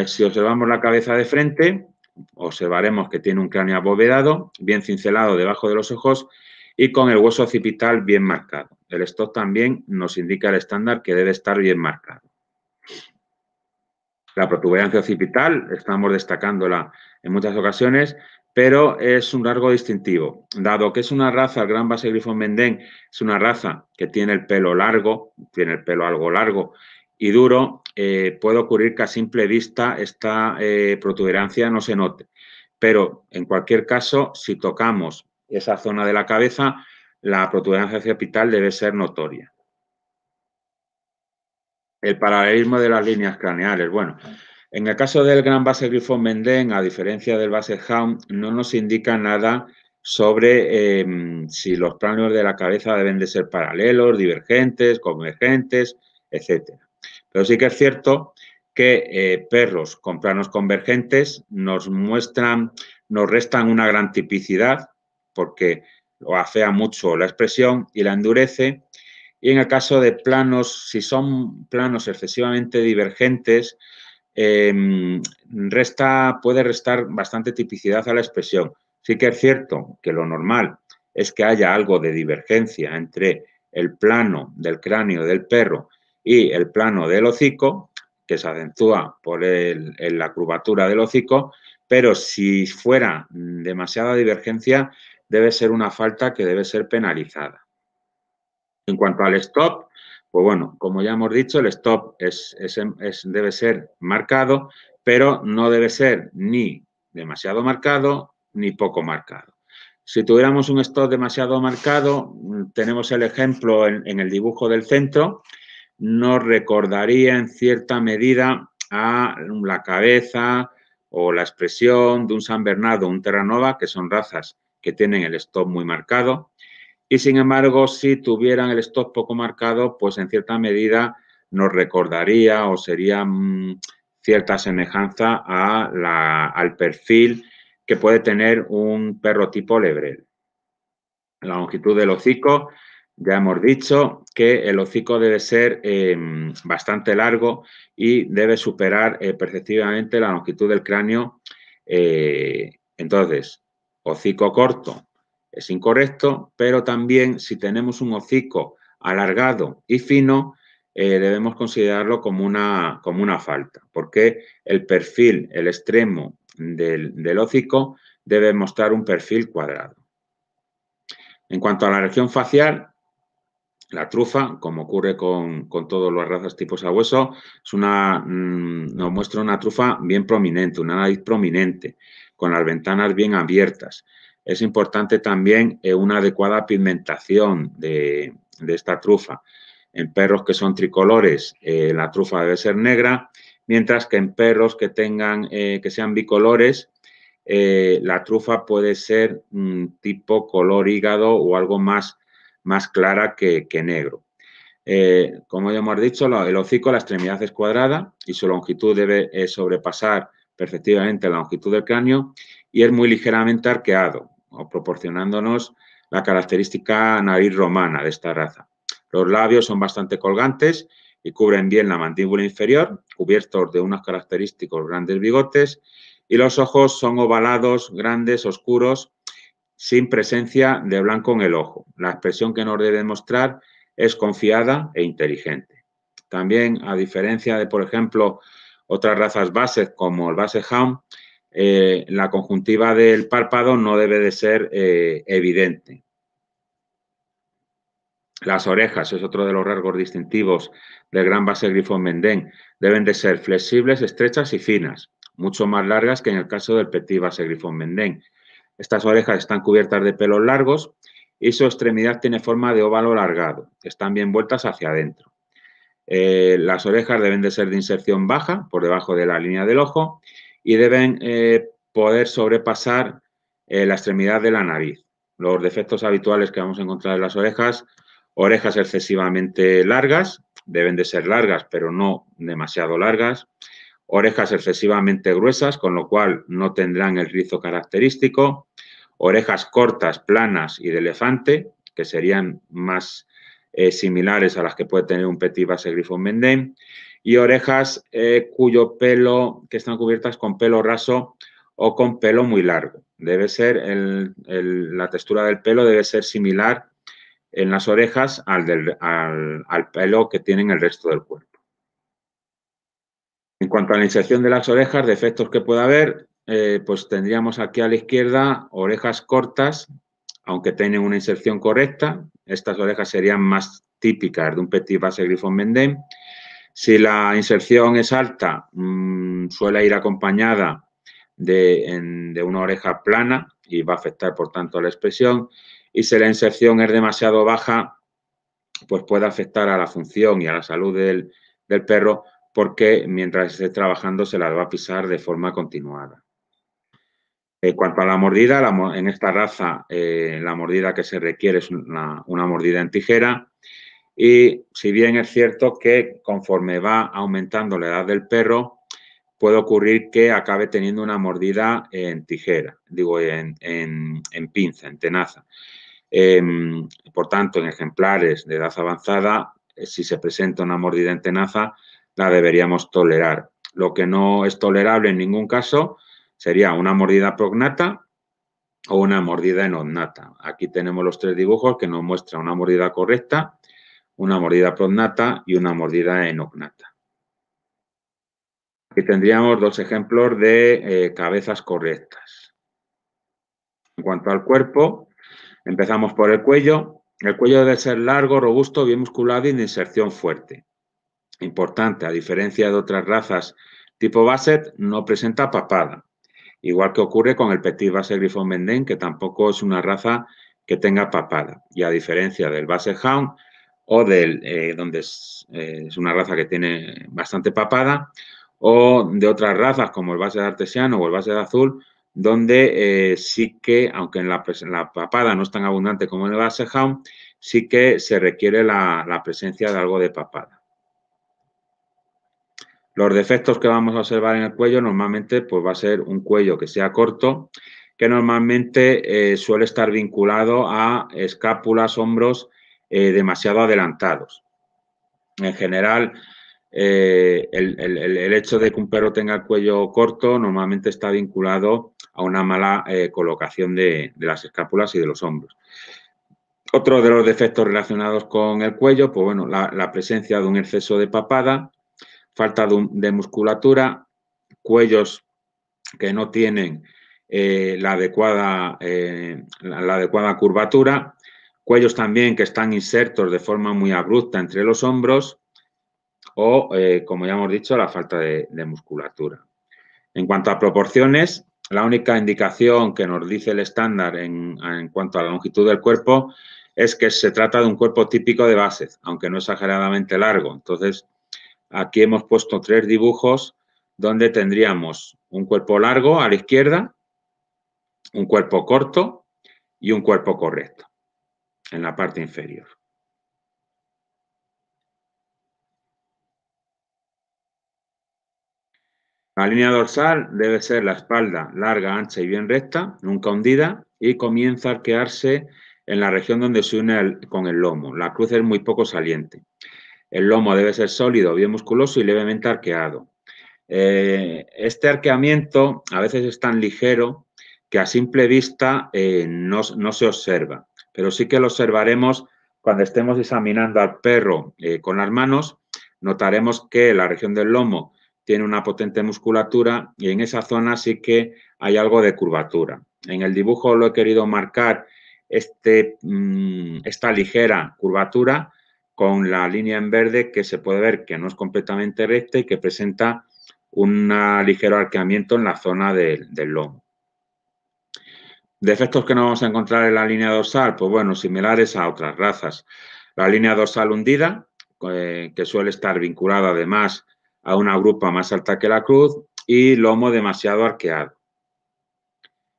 si observamos la cabeza de frente, observaremos que tiene un cráneo abovedado, bien cincelado debajo de los ojos y con el hueso occipital bien marcado. El stock también nos indica el estándar que debe estar bien marcado. La protuberancia occipital, estamos destacándola en muchas ocasiones, pero es un largo distintivo. Dado que es una raza, el gran base grifo mendén es una raza que tiene el pelo largo, tiene el pelo algo largo y duro, eh, puede ocurrir que a simple vista esta eh, protuberancia no se note. Pero en cualquier caso, si tocamos esa zona de la cabeza, la protuberancia occipital debe ser notoria. El paralelismo de las líneas craneales. Bueno, en el caso del gran base Griffon Mendén, a diferencia del base Hound, no nos indica nada sobre em, si los planos de la cabeza deben de ser paralelos, divergentes, convergentes, etcétera. Pero sí que es cierto que eh, perros con planos convergentes nos muestran, nos restan una gran tipicidad porque lo afea mucho la expresión y la endurece. Y en el caso de planos, si son planos excesivamente divergentes, em, puede restar bastante tipicidad a la expresión. Sí que es cierto que lo normal es que haya algo de divergencia entre el plano del cráneo del perro y el plano del hocico, que se acentúa por la curvatura del hocico, pero si fuera demasiada divergencia, debe ser una falta que debe ser penalizada. En cuanto al stop, pues bueno, como ya hemos dicho, el stop debe ser marcado, pero no debe ser ni demasiado marcado ni poco marcado. Si tuviéramos un stop demasiado marcado, tenemos el ejemplo en el dibujo del centro, nos recordaría en cierta medida a la cabeza o la expresión de un San Bernardo, un Terranova, que son razas que tienen el stop muy marcado. Y sin embargo, si tuvieran el stop poco marcado, pues en cierta medida nos recordaría o sería mm, cierta semejanza al perfil que puede tener un perro tipo lebrel. La longitud del hocico ya hemos dicho que el hocico debe ser em, bastante largo y debe superar eh, perceptivamente la longitud del cráneo. Eh, entonces, hocico corto es incorrecto, pero también si tenemos un hocico alargado y fino, eh, debemos considerarlo como una, como una, falta, porque el perfil, el extremo del, del hocico debe mostrar un perfil cuadrado. En cuanto a la región facial, la trufa, como ocurre con, con todas las razas tipo a es una, mm, nos muestra una trufa bien prominente, una nariz prominente, con las ventanas bien abiertas. Es importante también eh, una adecuada pigmentación de, esta trufa. En perros que son tricolores, eh, la trufa debe ser negra, mientras que en perros que, tengan, eh, que sean bicolores, la trufa puede ser mm, tipo color hígado o algo más más clara que, negro. Eh, como ya hemos dicho, el hocico, la extremidad es cuadrada y su longitud debe eh, sobrepasar perfectivamente la longitud del cráneo y es muy ligeramente arqueado, proporcionándonos la característica nariz romana de esta raza. Los labios son bastante colgantes y cubren bien la mandíbula inferior, cubiertos de unos característicos grandes bigotes, y los ojos son ovalados, grandes, oscuros, sin presencia de blanco en el ojo. La expresión que nos debe mostrar es confiada e inteligente. También, a diferencia de, por ejemplo, otras razas bases como el base hound, eh, la conjuntiva del párpado no debe de ser eh, evidente. Las orejas es otro de los rasgos distintivos del gran base grifón mendén. Deben de ser flexibles, estrechas y finas, mucho más largas que en el caso del petit base grifón mendén. Estas orejas están cubiertas de pelos largos y su extremidad tiene forma de óvalo alargado. Están bien vueltas hacia adentro. Eh, las orejas deben de ser de inserción baja, por debajo de la línea del ojo, y deben eh, poder sobrepasar eh, la extremidad de la nariz. Los defectos habituales que vamos a encontrar en las orejas, orejas excesivamente largas, deben de ser largas, pero no demasiado largas, orejas excesivamente gruesas, con lo cual no tendrán el rizo característico, orejas cortas, planas y de elefante, que serían más eh, similares a las que puede tener un petit base griffon Mendem, y orejas eh, cuyo pelo, que están cubiertas con pelo raso o con pelo muy largo. Debe ser, la textura del pelo debe ser similar en las orejas al, al pelo que tienen el resto del cuerpo. En cuanto a la inserción de las orejas, defectos que pueda haber, eh, pues tendríamos aquí a la izquierda orejas cortas, aunque tienen una inserción correcta. Estas orejas serían más típicas de un petit base griffon mendem. Si la inserción es alta, mm, suele ir acompañada de, una oreja plana y va a afectar, por tanto, a la expresión. Y si la inserción es demasiado baja, pues puede afectar a la función y a la salud del perro, porque mientras esté trabajando se las va a pisar de forma continuada. En cuanto a la mordida, en esta raza eh, la mordida que se requiere es una, mordida en tijera y si bien es cierto que conforme va aumentando la edad del perro, puede ocurrir que acabe teniendo una mordida en tijera, digo, en, pinza, en tenaza. Em, por tanto, en ejemplares de edad avanzada, eh, si se presenta una mordida en tenaza, la deberíamos tolerar. Lo que no es tolerable en ningún caso sería una mordida prognata o una mordida enognata. Aquí tenemos los tres dibujos que nos muestra una mordida correcta, una mordida prognata y una mordida enognata. Aquí tendríamos dos ejemplos de eh, cabezas correctas. En cuanto al cuerpo, empezamos por el cuello. El cuello debe ser largo, robusto, bien musculado y de inserción fuerte. Importante, a diferencia de otras razas tipo Basset, no presenta papada. Igual que ocurre con el Petit Basset Griffon Bendén, que tampoco es una raza que tenga papada. Y a diferencia del Basset Hound o del, eh, donde eh, es, una raza que tiene bastante papada, o de otras razas como el Basset Artesiano o el Basset Azul, donde eh, sí que, aunque en la, la, papada no es tan abundante como en el Basset Hound, sí que se requiere la presencia de algo de papada. Los defectos que vamos a observar en el cuello normalmente pues, va a ser un cuello que sea corto, que normalmente eh, suele estar vinculado a escápulas, hombros eh, demasiado adelantados. En general, eh, el, hecho de que un perro tenga el cuello corto normalmente está vinculado a una mala colocación de, las escápulas y de los hombros. Otro de los defectos relacionados con el cuello, pues bueno, la presencia de un exceso de papada, falta de, musculatura, cuellos que no tienen eh, la, adecuada, eh, la, adecuada curvatura, cuellos también que están insertos de forma muy abrupta entre los hombros o, eh, como ya hemos dicho, la falta de, musculatura. En cuanto a proporciones, la única indicación que nos dice el estándar en, cuanto a la longitud del cuerpo es que se trata de un cuerpo típico de base, aunque no exageradamente largo. Entonces, Aquí hemos puesto tres dibujos donde tendríamos un cuerpo largo a la izquierda, un cuerpo corto y un cuerpo correcto en la parte inferior. La línea dorsal debe ser la espalda larga, ancha y bien recta, nunca hundida, y comienza a arquearse en la región donde se une con el lomo. La cruz es muy poco saliente. El lomo debe ser sólido, bien musculoso y levemente arqueado. Eh, este arqueamiento a veces es tan ligero que a simple vista eh, no, se observa, pero sí que lo observaremos cuando estemos examinando al perro eh, con las manos, notaremos que la región del lomo tiene una potente musculatura y en esa zona sí que hay algo de curvatura. En el dibujo lo he querido marcar este, mm, esta ligera curvatura con la línea en verde que se puede ver que no es completamente recta y que presenta un ligero arqueamiento en la zona del lomo. Defectos que no vamos a encontrar en la línea dorsal, pues bueno, similares a otras razas. La línea dorsal hundida, eh, que suele estar vinculada además a una grupa más alta que la cruz, y lomo demasiado arqueado.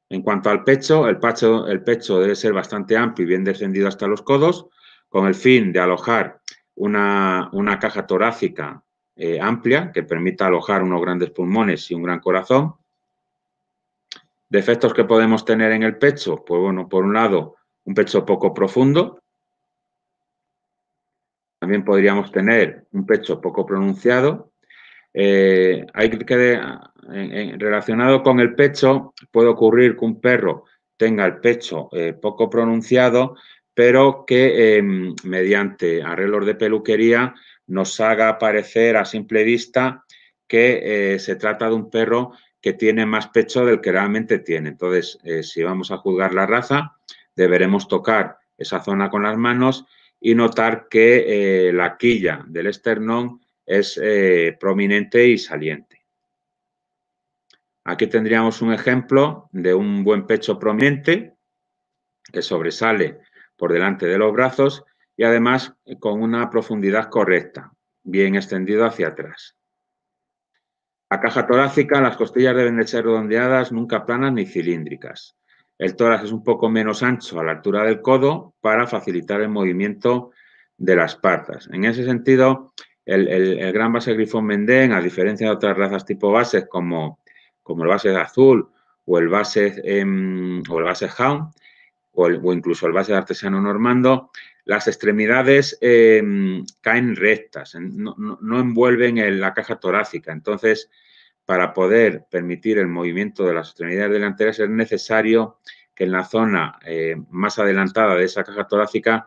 En cuanto al pecho, el, pecho, el pecho debe ser bastante amplio y bien descendido hasta los codos, con el fin de alojar una, caja torácica eh, amplia que permita alojar unos grandes pulmones y un gran corazón. Defectos que podemos tener en el pecho, pues bueno, por un lado, un pecho poco profundo. También podríamos tener un pecho poco pronunciado. Eh, hay que, relacionado con el pecho, puede ocurrir que un perro tenga el pecho eh, poco pronunciado, pero que em, mediante arreglos de peluquería nos haga parecer a simple vista que eh, se trata de un perro que tiene más pecho del que realmente tiene. Entonces, eh, si vamos a juzgar la raza, deberemos tocar esa zona con las manos y notar que eh, la quilla del esternón es prominente y saliente. Aquí tendríamos un ejemplo de un buen pecho prominente que sobresale por delante de los brazos y además con una profundidad correcta, bien extendido hacia atrás. A caja torácica, las costillas deben de ser redondeadas, nunca planas ni cilíndricas. El tórax es un poco menos ancho a la altura del codo para facilitar el movimiento de las patas. En ese sentido, el, gran base grifón mendén, a diferencia de otras razas tipo bases como, como el base azul o el base, em, o el base hound, o, incluso el de artesano normando, las extremidades eh, caen rectas, no, envuelven en la caja torácica. Entonces, para poder permitir el movimiento de las extremidades delanteras es necesario que en la zona eh, más adelantada de esa caja torácica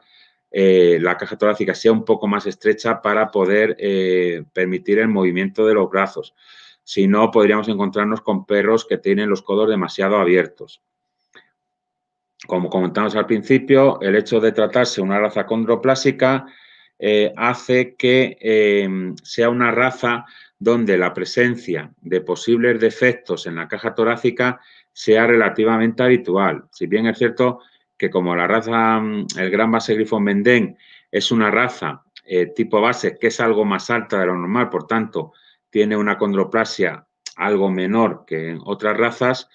eh, la caja torácica sea un poco más estrecha para poder permitir el movimiento de los brazos. Si no, podríamos encontrarnos con perros que tienen los codos demasiado abiertos como comentamos al principio, el hecho de tratarse una raza condroplásica eh, hace que eh, sea una raza donde la presencia de posibles defectos en la caja torácica sea relativamente habitual. Si bien es cierto que como la raza, mm, el gran base Grifo mendén es una raza eh, tipo base que es algo más alta de lo normal, por tanto, tiene una condroplasia algo menor que en otras razas,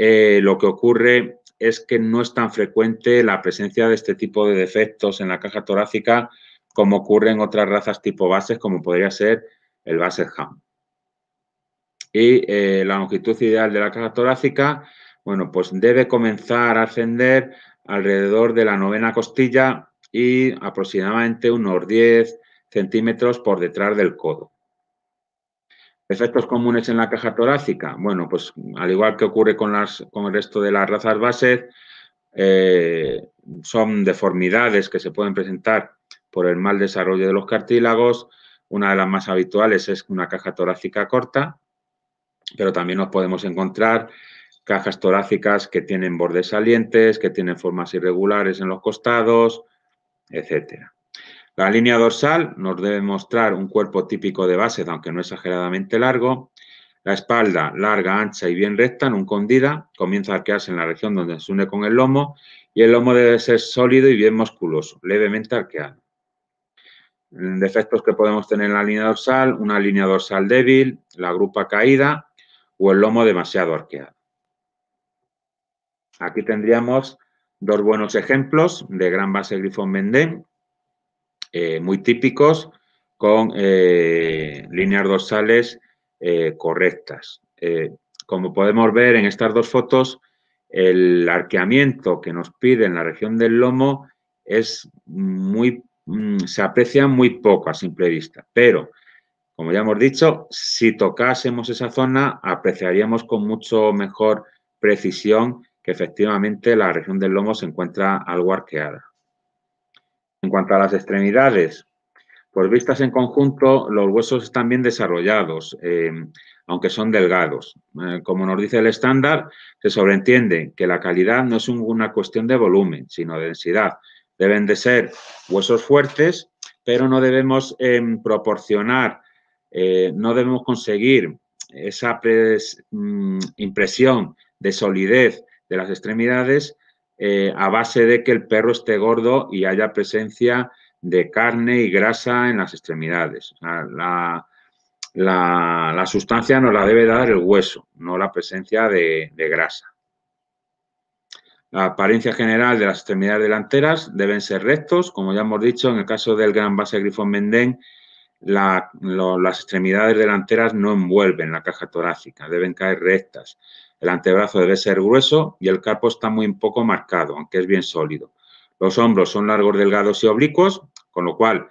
lo que ocurre es que no es tan frecuente la presencia de este tipo de defectos en la caja torácica como ocurre en otras razas tipo bases, como podría ser el Basset Hound. Y eh, la longitud ideal de la caja torácica, bueno, pues debe comenzar a ascender alrededor de la novena costilla y aproximadamente unos 10 centímetros por detrás del codo. Efectos comunes en la caja torácica. Bueno, pues al igual que ocurre con, el resto de las razas bases, eh, son deformidades que se pueden presentar por el mal desarrollo de los cartílagos. Una de las más habituales es una caja torácica corta, pero también nos podemos encontrar cajas torácicas que tienen bordes salientes, que tienen formas irregulares en los costados, etcétera. La línea dorsal nos debe mostrar un cuerpo típico de base, aunque no exageradamente largo. La espalda larga, ancha y bien recta, no hundida, comienza a arquearse en la región donde se une con el lomo y el lomo debe ser sólido y bien musculoso, levemente arqueado. Defectos que podemos tener en la línea dorsal, una línea dorsal débil, la grupa caída o el lomo demasiado arqueado. Aquí tendríamos dos buenos ejemplos de gran base grifón Mendén eh, muy típicos con eh, líneas dorsales eh, correctas. como podemos ver en estas dos fotos, el arqueamiento que nos pide en la región del lomo es muy, mm, se aprecia muy poco a simple vista, pero como ya hemos dicho, si tocásemos esa zona, apreciaríamos con mucho mejor precisión que efectivamente la región del lomo se encuentra algo arqueada. En cuanto a las extremidades, pues vistas en conjunto, los huesos están bien desarrollados, eh, aunque son delgados. Eh, como nos dice el estándar, se sobreentiende que la calidad no es una cuestión de volumen, sino de densidad. Deben de ser huesos fuertes, pero no debemos em, proporcionar, eh, no debemos conseguir esa mm, impresión de solidez de las extremidades eh, a base de que el perro esté gordo y haya presencia de carne y grasa en las extremidades. La, sustancia nos la debe dar el hueso, no la presencia de, grasa. La apariencia general de las extremidades delanteras deben ser rectos. Como ya hemos dicho, en el caso del gran base Grifón Mendén, las extremidades delanteras no envuelven la caja torácica, deben caer rectas. El antebrazo debe ser grueso y el carpo está muy poco marcado, aunque es bien sólido. Los hombros son largos, delgados y oblicuos, con lo cual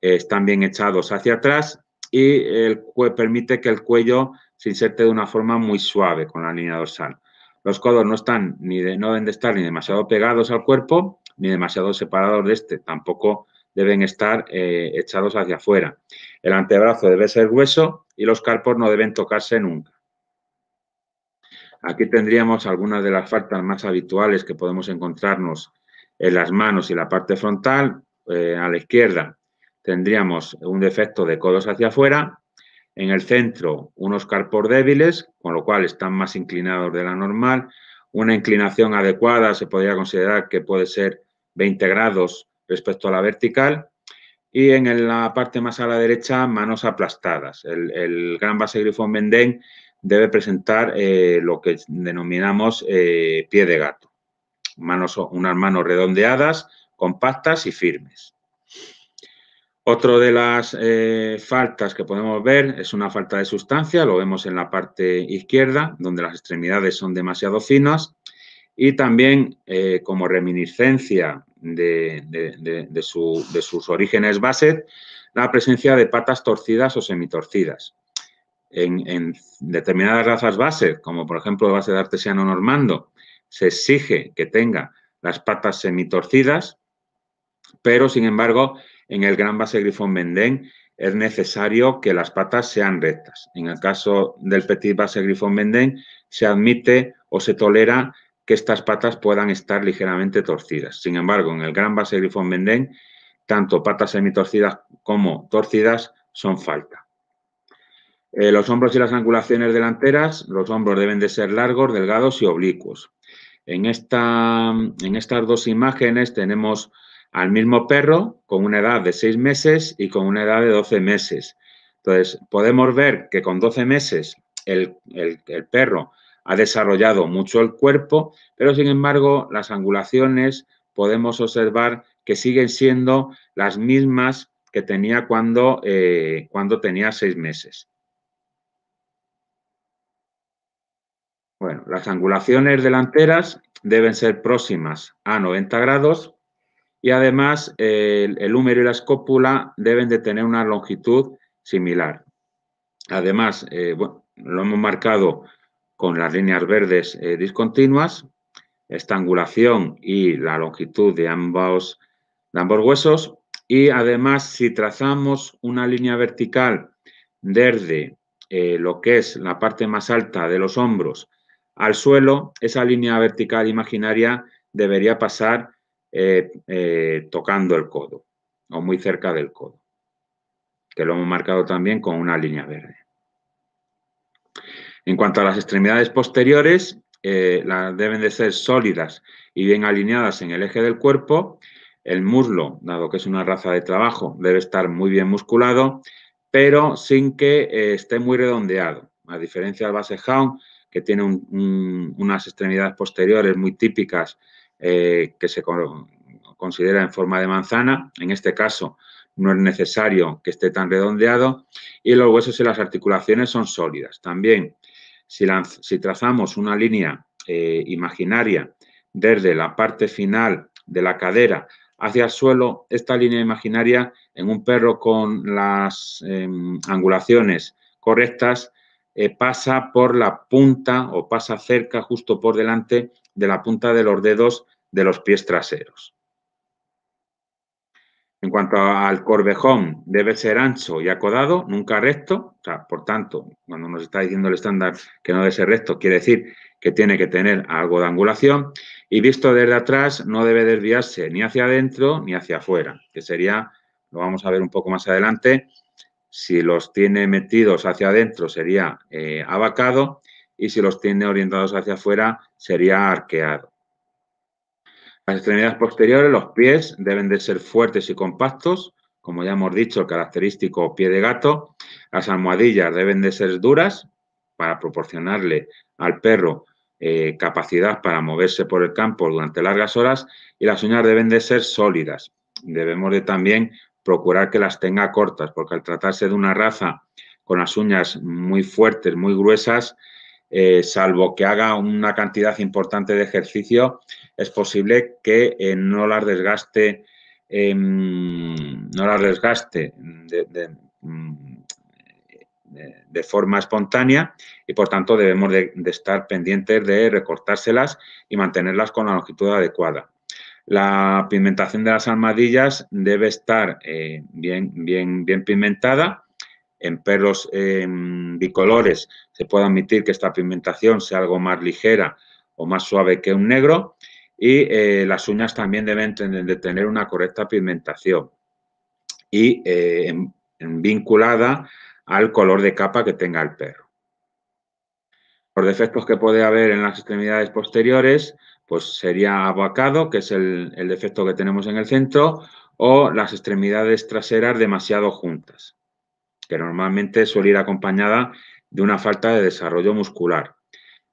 eh, están bien echados hacia atrás y el, permite que el cuello se inserte de una forma muy suave con la línea dorsal. Los codos no, están, ni no deben de estar ni demasiado pegados al cuerpo, ni demasiado separados de este. Tampoco deben estar eh, echados hacia afuera. El antebrazo debe ser grueso y los carpos no deben tocarse nunca. Aquí tendríamos algunas de las faltas más habituales que podemos encontrarnos en las manos y la parte frontal. Eh, a la izquierda tendríamos un defecto de codos hacia afuera. En el centro, unos carpos débiles, con lo cual están más inclinados de la normal. Una inclinación adecuada se podría considerar que puede ser 20 grados respecto a la vertical. Y en la parte más a la derecha, manos aplastadas. El, gran base Grifo Mendén debe presentar eh, lo que denominamos eh, pie de gato, manos, unas manos redondeadas, compactas y firmes. Otro de las eh, faltas que podemos ver es una falta de sustancia, lo vemos en la parte izquierda, donde las extremidades son demasiado finas y también como reminiscencia de, sus orígenes base, la presencia de patas torcidas o semitorcidas en, determinadas razas base, como por ejemplo base de artesiano normando, se exige que tenga las patas semitorcidas, pero sin embargo en el gran base grifón vendén es necesario que las patas sean rectas. En el caso del petit base grifón vendén se admite o se tolera que estas patas puedan estar ligeramente torcidas. Sin embargo, en el gran base grifón vendén tanto patas semitorcidas como torcidas son falta. Eh, los hombros y las angulaciones delanteras, los hombros deben de ser largos, delgados y oblicuos. En, estas dos imágenes tenemos al mismo perro con una edad de seis meses y con una edad de 12 meses. Entonces, podemos ver que con 12 meses el, perro ha desarrollado mucho el cuerpo, pero sin embargo las angulaciones podemos observar que siguen siendo las mismas que tenía cuando, eh, cuando tenía seis meses. Bueno, las angulaciones delanteras deben ser próximas a 90 grados y además eh, el, húmero y la escópula deben de tener una longitud similar. Además, eh, lo hemos marcado con las líneas verdes eh, discontinuas, esta angulación y la longitud de ambos, huesos. Y además, si trazamos una línea vertical desde lo que es la parte más alta de los hombros al suelo, esa línea vertical imaginaria debería pasar eh, eh, tocando el codo o muy cerca del codo, que lo hemos marcado también con una línea verde. En cuanto a las extremidades posteriores, eh, las deben de ser sólidas y bien alineadas en el eje del cuerpo. El muslo, dado que es una raza de trabajo, debe estar muy bien musculado, pero sin que esté muy redondeado. A diferencia del base hound, que tiene unas extremidades posteriores muy típicas eh, que se considera en forma de manzana. En este caso, no es necesario que esté tan redondeado. Y los huesos y las articulaciones son sólidas. También, si, trazamos una línea eh, imaginaria desde la parte final de la cadera hacia el suelo, esta línea imaginaria en un perro con las em, angulaciones correctas eh, pasa por la punta o pasa cerca, justo por delante de la punta de los dedos de los pies traseros. En cuanto al corvejón, debe ser ancho y acodado, nunca recto. por tanto, cuando nos está diciendo el estándar que no debe ser recto, quiere decir que tiene que tener algo de angulación. Y visto desde atrás, no debe desviarse ni hacia adentro ni hacia afuera, que sería, lo vamos a ver un poco más adelante, si los tiene metidos hacia adentro sería eh, abacado y si los tiene orientados hacia afuera sería arqueado. Las extremidades posteriores, los pies, deben de ser fuertes y compactos, como ya hemos dicho, característico pie de gato. Las almohadillas deben de ser duras para proporcionarle al perro eh, capacidad para moverse por el campo durante largas horas y las uñas deben de ser sólidas. Debemos de también procurar que las tenga cortas, porque al tratarse de una raza con las uñas muy fuertes, muy gruesas, eh, salvo que haga una cantidad importante de ejercicio, es posible que eh, no las desgaste, em, no las desgaste mm, de, forma espontánea y por tanto debemos de estar pendientes de recortárselas y mantenerlas con la longitud adecuada. La pigmentación de las almohadillas debe estar eh, bien, bien, bien pigmentada. En perros em, bicolores se puede admitir que esta pigmentación sea algo más ligera o más suave que un negro. Y eh, las uñas también deben tener una correcta pigmentación y eh, vinculada al color de capa que tenga el perro. Los defectos que puede haber en las extremidades posteriores pues sería abacado, que es el, defecto que tenemos en el centro, o las extremidades traseras demasiado juntas, que normalmente suele ir acompañada de una falta de desarrollo muscular.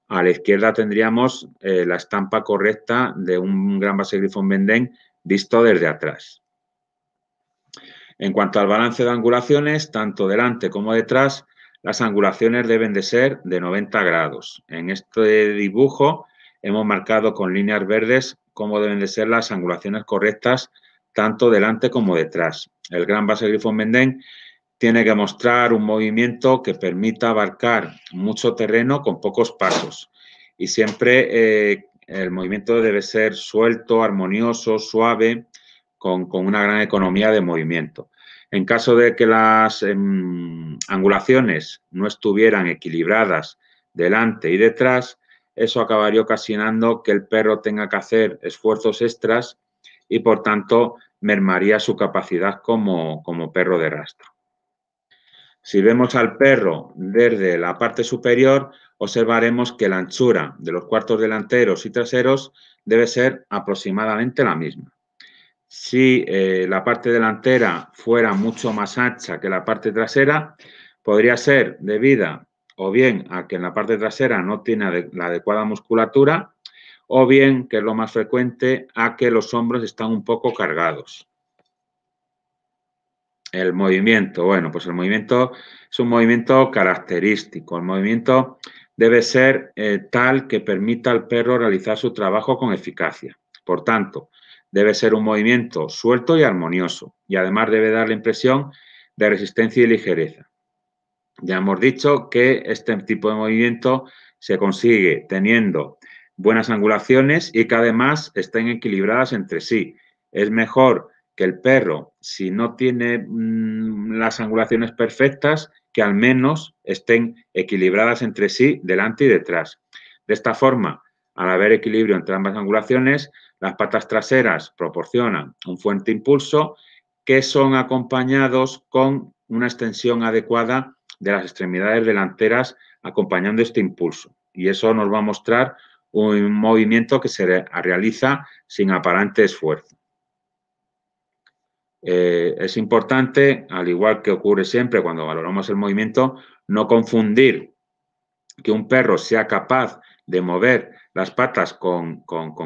A la izquierda tendríamos eh, la estampa correcta de un gran base grifón Bendén visto desde atrás. En cuanto al balance de angulaciones, tanto delante como detrás, las angulaciones deben de ser de 90 grados. En este dibujo Hemos marcado con líneas verdes cómo deben de ser las angulaciones correctas, tanto delante como detrás. El gran base Grifo Mendén tiene que mostrar un movimiento que permita abarcar mucho terreno con pocos pasos. Y siempre eh, el movimiento debe ser suelto, armonioso, suave, con, una gran economía de movimiento. En caso de que las em, angulaciones no estuvieran equilibradas delante y detrás, eso acabaría ocasionando que el perro tenga que hacer esfuerzos extras y por tanto mermaría su capacidad como, como, perro de rastro. Si vemos al perro desde la parte superior, observaremos que la anchura de los cuartos delanteros y traseros debe ser aproximadamente la misma. Si eh, la parte delantera fuera mucho más ancha que la parte trasera, podría ser debida o bien a que en la parte trasera no tiene la adecuada musculatura, o bien, que es lo más frecuente, a que los hombros están un poco cargados. El movimiento, bueno, pues el movimiento es un movimiento característico. El movimiento debe ser eh, tal que permita al perro realizar su trabajo con eficacia. Por tanto, debe ser un movimiento suelto y armonioso y además debe dar la impresión de resistencia y ligereza. Ya hemos dicho que este tipo de movimiento se consigue teniendo buenas angulaciones y que además estén equilibradas entre sí. Es mejor que el perro, si no tiene mm, las angulaciones perfectas, que al menos estén equilibradas entre sí, delante y detrás. De esta forma, al haber equilibrio entre ambas angulaciones, las patas traseras proporcionan un fuerte impulso que son acompañados con una extensión adecuada de las extremidades delanteras acompañando este impulso. Y eso nos va a mostrar un movimiento que se realiza sin aparente esfuerzo. Eh, es importante, al igual que ocurre siempre cuando valoramos el movimiento, no confundir que un perro sea capaz de mover las patas con,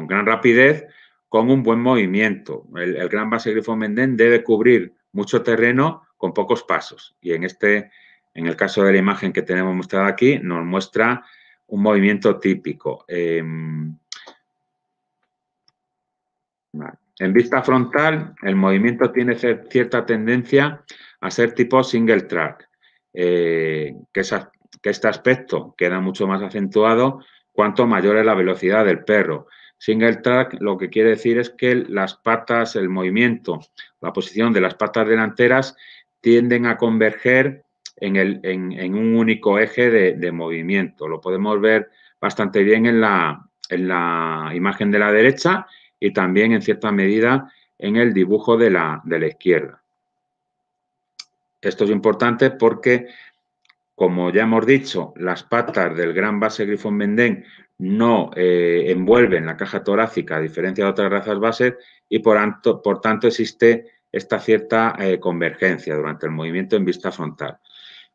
gran rapidez con un buen movimiento. El, gran base Grifo Mendén debe cubrir mucho terreno con pocos pasos. Y en este en el caso de la imagen que tenemos mostrada aquí, nos muestra un movimiento típico. Em, en vista frontal, el movimiento tiene cierta tendencia a ser tipo single track, eh, que este aspecto queda mucho más acentuado cuanto mayor es la velocidad del perro. Single track lo que quiere decir es que las patas, el movimiento, la posición de las patas delanteras tienden a converger en, un único eje de, movimiento. Lo podemos ver bastante bien en la, imagen de la derecha y también en cierta medida en el dibujo de la, izquierda. Esto es importante porque, como ya hemos dicho, las patas del gran base Grifón Mendén no eh, envuelven la caja torácica, a diferencia de otras razas bases, y por, por tanto existe esta cierta eh, convergencia durante el movimiento en vista frontal.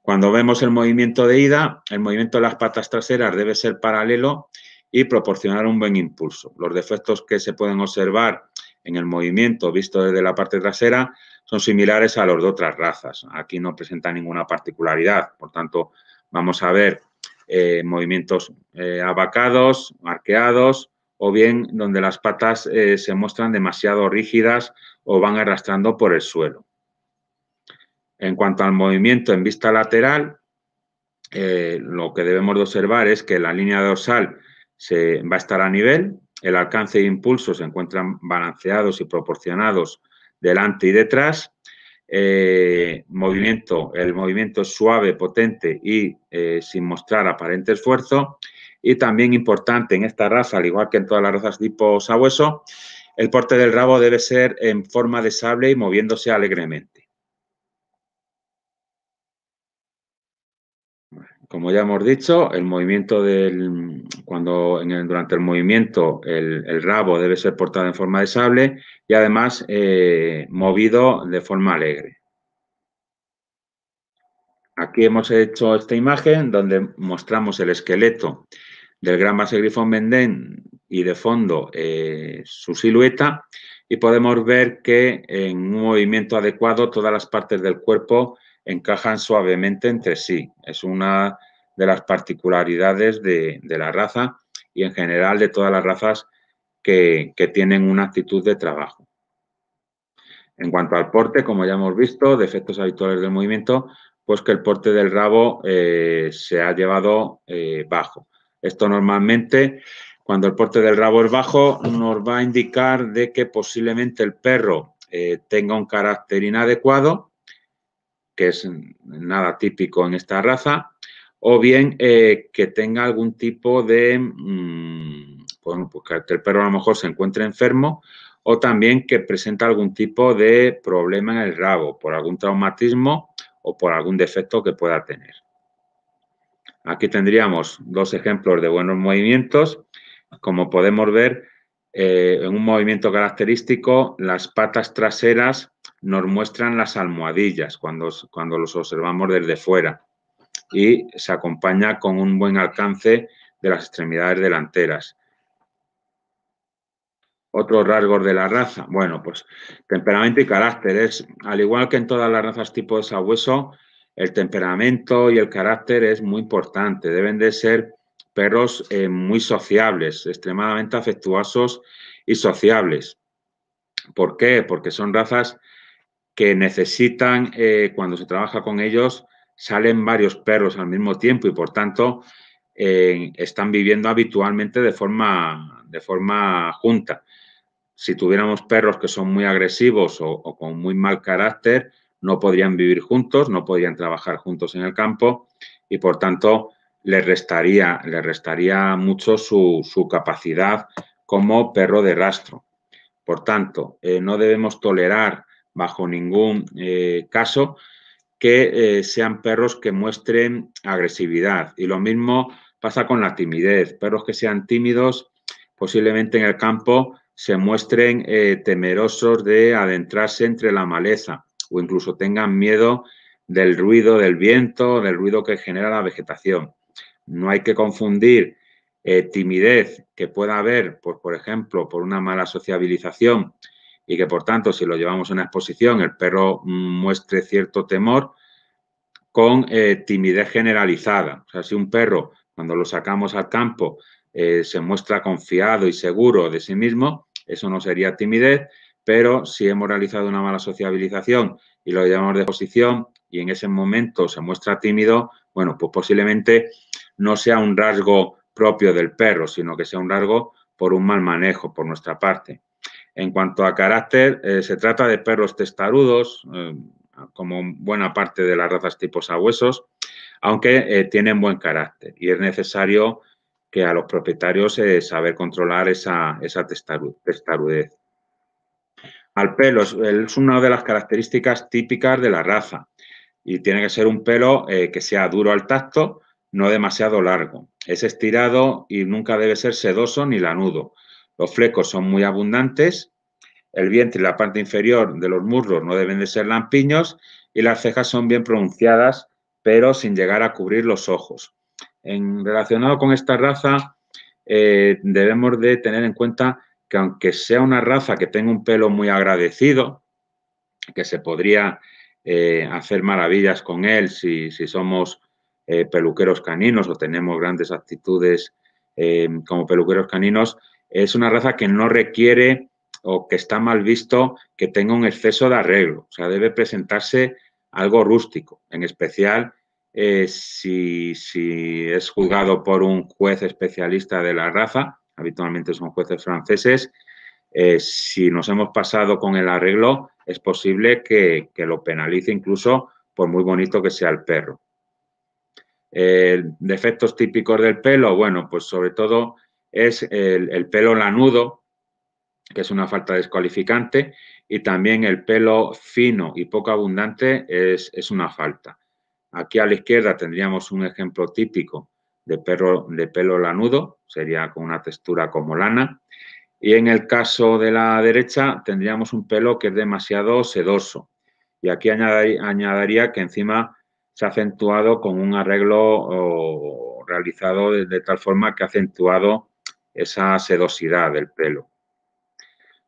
Cuando vemos el movimiento de ida, el movimiento de las patas traseras debe ser paralelo y proporcionar un buen impulso. Los defectos que se pueden observar en el movimiento visto desde la parte trasera son similares a los de otras razas. Aquí no presenta ninguna particularidad, por tanto, vamos a ver eh, movimientos eh, abacados, arqueados o bien donde las patas eh, se muestran demasiado rígidas o van arrastrando por el suelo. En cuanto al movimiento en vista lateral, eh, lo que debemos de observar es que la línea dorsal se, va a estar a nivel, el alcance e impulso se encuentran balanceados y proporcionados delante y detrás, eh, movimiento, el movimiento es suave, potente y eh, sin mostrar aparente esfuerzo. Y también importante en esta raza, al igual que en todas las razas tipo sabueso, el porte del rabo debe ser en forma de sable y moviéndose alegremente. como ya hemos dicho, el movimiento del, cuando en durante el movimiento el, rabo debe ser portado en forma de sable y además eh, movido de forma alegre. Aquí hemos hecho esta imagen donde mostramos el esqueleto del gran base grifón Mendén y de fondo eh, su silueta y podemos ver que en un movimiento adecuado todas las partes del cuerpo encajan suavemente entre sí. Es una de las particularidades de, la raza y en general de todas las razas que, tienen una actitud de trabajo. En cuanto al porte, como ya hemos visto, defectos habituales del movimiento, pues que el porte del rabo eh, se ha llevado eh, bajo. Esto normalmente, cuando el porte del rabo es bajo, nos va a indicar de que posiblemente el perro eh, tenga un carácter inadecuado que es nada típico en esta raza, o bien eh, que tenga algún tipo de, mm, bueno, pues que el perro a lo mejor se encuentre enfermo, o también que presenta algún tipo de problema en el rabo por algún traumatismo o por algún defecto que pueda tener. Aquí tendríamos dos ejemplos de buenos movimientos. Como podemos ver, eh, en un movimiento característico, las patas traseras nos muestran las almohadillas cuando, cuando los observamos desde fuera y se acompaña con un buen alcance de las extremidades delanteras. Otro rasgos de la raza, bueno, pues temperamento y carácter. Es, al igual que en todas las razas tipo de sabueso, el temperamento y el carácter es muy importante. Deben de ser perros eh, muy sociables, extremadamente afectuosos y sociables. ¿Por qué? Porque son razas que necesitan, eh, cuando se trabaja con ellos, salen varios perros al mismo tiempo y por tanto eh, están viviendo habitualmente de forma, de forma junta. Si tuviéramos perros que son muy agresivos o, o con muy mal carácter, no podrían vivir juntos, no podrían trabajar juntos en el campo y por tanto le restaría, le restaría mucho su, su capacidad como perro de rastro. Por tanto, eh, no debemos tolerar bajo ningún eh, caso que eh, sean perros que muestren agresividad. Y lo mismo pasa con la timidez. Perros que sean tímidos posiblemente en el campo se muestren temerosos de adentrarse entre la maleza o incluso tengan miedo del ruido del viento, del ruido que genera la vegetación. No hay que confundir eh, timidez que pueda haber, pues, por ejemplo, por una mala sociabilización y que por tanto si lo llevamos a una exposición el perro mm, muestre cierto temor con eh, timidez generalizada. O sea, si un perro cuando lo sacamos al campo eh, se muestra confiado y seguro de sí mismo, eso no sería timidez, pero si hemos realizado una mala sociabilización y lo llevamos de exposición y en ese momento se muestra tímido, bueno, pues posiblemente no sea un rasgo propio del perro, sino que sea un rasgo por un mal manejo por nuestra parte. En cuanto a carácter, eh, se trata de perros testarudos, eh, como buena parte de las razas tipo sabuesos, aunque eh, tienen buen carácter y es necesario que a los propietarios se saber controlar esa, testarudez. Al pelo es una de las características típicas de la raza y tiene que ser un pelo que sea duro al tacto, no demasiado largo. Es estirado y nunca debe ser sedoso ni lanudo. Los flecos son muy abundantes. El vientre y la parte inferior de los muslos no deben de ser lampiños y las cejas son bien pronunciadas, pero sin llegar a cubrir los ojos. En relacionado con esta raza, eh, debemos de tener en cuenta que aunque sea una raza que tenga un pelo muy agradecido, que se podría eh, hacer maravillas con él si, si somos eh, peluqueros caninos o tenemos grandes actitudes eh, como peluqueros caninos, es una raza que no requiere o que está mal visto que tenga un exceso de arreglo. O sea, debe presentarse algo rústico, en especial eh, si, es juzgado por un juez especialista de la raza, habitualmente son jueces franceses, si nos hemos pasado con el arreglo, es posible que, que, lo penalice incluso por muy bonito que sea el perro. Eh, defectos típicos del pelo, bueno, pues sobre todo es el, pelo lanudo, que es una falta descualificante, y también el pelo fino y poco abundante es, es una falta. Aquí a la izquierda tendríamos un ejemplo típico de, perro, de pelo lanudo, sería con una textura como lana. Y en el caso de la derecha tendríamos un pelo que es demasiado sedoso. Y aquí añadiría que encima se ha acentuado con un arreglo realizado de, tal forma que ha acentuado esa sedosidad del pelo.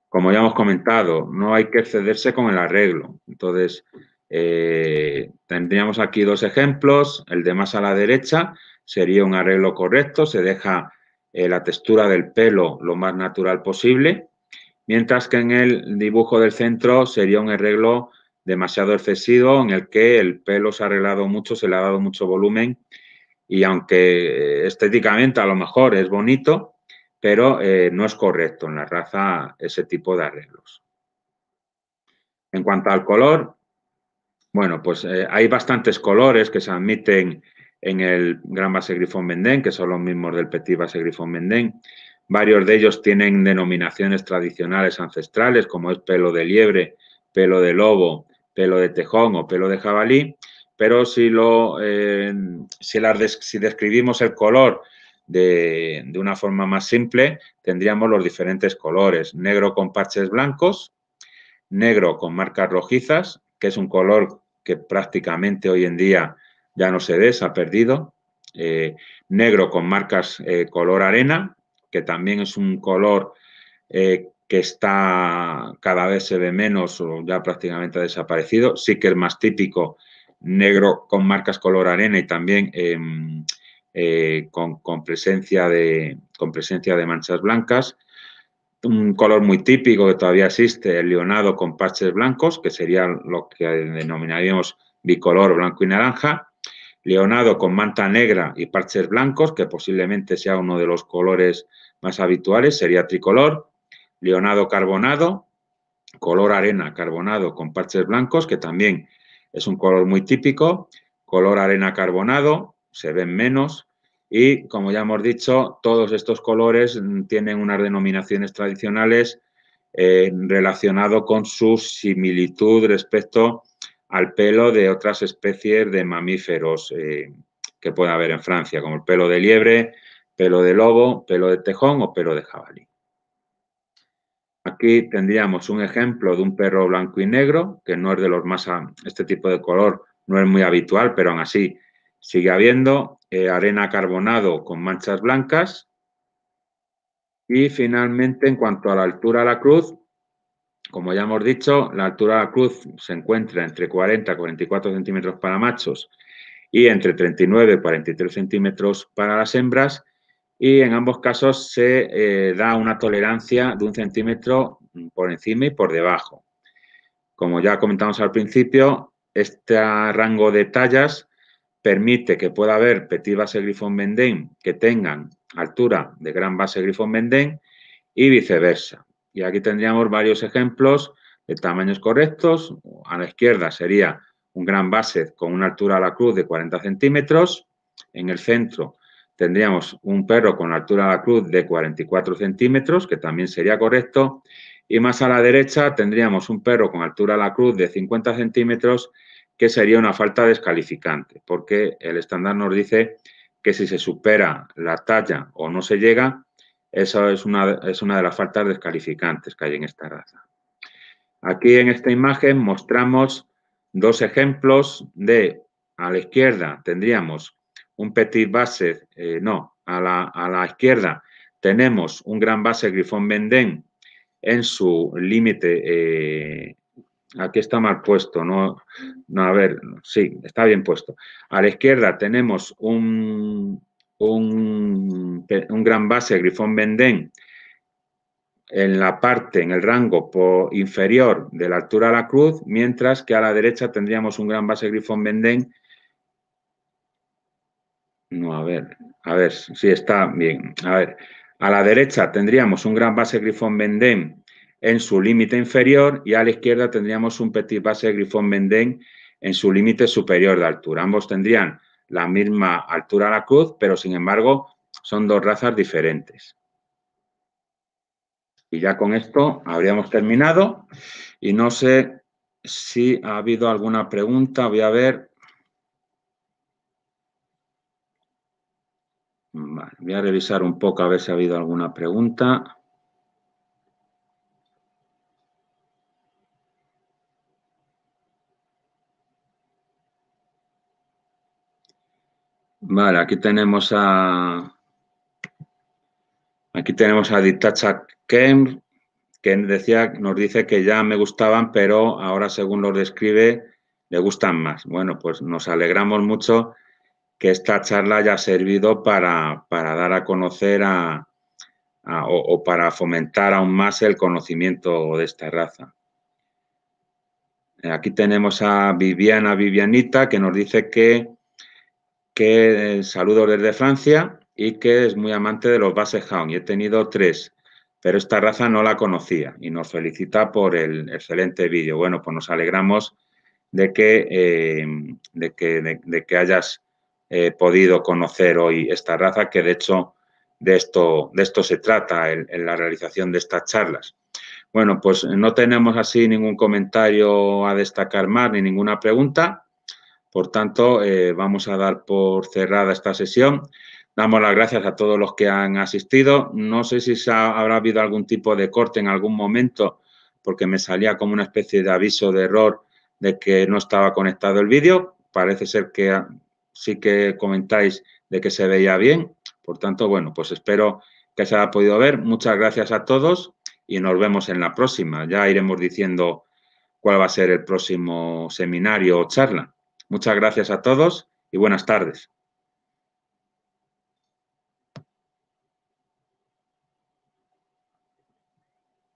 Como ya hemos comentado, no hay que excederse con el arreglo. Entonces, eh, tendríamos aquí dos ejemplos. El de más a la derecha sería un arreglo correcto, se deja eh, la textura del pelo lo más natural posible, mientras que en el dibujo del centro sería un arreglo demasiado excesivo en el que el pelo se ha arreglado mucho, se le ha dado mucho volumen y aunque eh, estéticamente a lo mejor es bonito, pero eh, no es correcto en la raza ese tipo de arreglos. En cuanto al color, bueno, pues eh, hay bastantes colores que se admiten en el Gran Base Grifón Mendén, que son los mismos del Petit Base Grifón Mendén. Varios de ellos tienen denominaciones tradicionales ancestrales, como es pelo de liebre, pelo de lobo, pelo de tejón o pelo de jabalí, pero si, lo, eh, si, si describimos el color de, una forma más simple, tendríamos los diferentes colores. Negro con parches blancos, negro con marcas rojizas, que es un color que prácticamente hoy en día ya no se ve, ha perdido. Eh, negro con marcas eh, color arena, que también es un color que está cada vez se ve menos o ya prácticamente ha desaparecido. Sí que es más típico, negro con marcas color arena y también em, eh, con, presencia con presencia de manchas blancas. Un color muy típico que todavía existe, el leonado con parches blancos, que sería lo que denominaríamos bicolor blanco y naranja. Leonado con manta negra y parches blancos, que posiblemente sea uno de los colores más habituales, sería tricolor leonado carbonado, color arena carbonado con parches blancos, que también es un color muy típico, color arena carbonado, se ven menos, y como ya hemos dicho, todos estos colores tienen unas denominaciones tradicionales relacionadas eh, relacionado con su similitud respecto al pelo de otras especies de mamíferos eh, que pueda haber en Francia, como el pelo de liebre, pelo de lobo, pelo de tejón o pelo de jabalí. Aquí tendríamos un ejemplo de un perro blanco y negro, que no es de los más, ah, este tipo de color no es muy habitual, pero aún así sigue habiendo eh, arena carbonado con manchas blancas. Y finalmente, en cuanto a la altura de la cruz, como ya hemos dicho, la altura de la cruz se encuentra entre 40 y 44 centímetros para machos y entre 39 y 43 centímetros para las hembras y en ambos casos se eh, da una tolerancia de un centímetro mm, por encima y por debajo. Como ya comentamos al principio, este rango de tallas permite que pueda haber petit base grifón Bendén que tengan altura de gran base grifón Bendén y viceversa. Y aquí tendríamos varios ejemplos de tamaños correctos. A la izquierda sería un gran base con una altura a la cruz de 40 centímetros. En el centro tendríamos un perro con altura a la cruz de 44 centímetros, que también sería correcto, y más a la derecha tendríamos un perro con altura a la cruz de 50 centímetros, que sería una falta descalificante, porque el estándar nos dice que si se supera la talla o no se llega, eso es una, es una de las faltas descalificantes que hay en esta raza. Aquí en esta imagen mostramos dos ejemplos de, a la izquierda tendríamos un petit base, eh, no, a la, izquierda tenemos un gran base Grifón Bendén en su límite. Eh, aquí está mal puesto, no, no, a ver, sí, está bien puesto. A la izquierda tenemos un, un, gran base Grifón Bendén en la parte, en el rango inferior de la altura de la cruz, mientras que a la derecha tendríamos un gran base Grifón Bendén no, a ver, a ver, si está bien. A ver, a la derecha tendríamos un gran base Grifón Bendén en su límite inferior y a la izquierda tendríamos un petit base Grifón Bendén en su límite superior de altura. Ambos tendrían la misma altura a la cruz, pero sin embargo son dos razas diferentes. Y ya con esto habríamos terminado. Y no sé si ha habido alguna pregunta. Voy a ver. Voy a revisar un poco a ver si ha habido alguna pregunta. Vale, aquí tenemos a aquí tenemos a Ditacha Kem, que decía, nos dice que ya me gustaban, pero ahora según lo describe, le gustan más. Bueno, pues nos alegramos mucho que esta charla haya servido para, dar a conocer a, o, para fomentar aún más el conocimiento de esta raza. Eh, aquí tenemos a Viviana Vivianita que nos dice que, que eh, saludo desde Francia y que es muy amante de los basset Hound y he tenido tres, pero esta raza no la conocía y nos felicita por el excelente vídeo. Bueno, pues nos alegramos de que, eh, de, que de que hayas podido conocer hoy esta raza, que de hecho de esto, de esto se trata en, la realización de estas charlas. Bueno, pues no tenemos así ningún comentario a destacar más ni ninguna pregunta. Por tanto, eh, vamos a dar por cerrada esta sesión. Damos las gracias a todos los que han asistido. No sé si habrá habido algún tipo de corte en algún momento, porque me salía como una especie de aviso de error de que no estaba conectado el vídeo. Parece ser que sí que comentáis de que se veía bien. Por tanto, bueno, pues espero que se haya podido ver. Muchas gracias a todos y nos vemos en la próxima. Ya iremos diciendo cuál va a ser el próximo seminario o charla. Muchas gracias a todos y buenas tardes.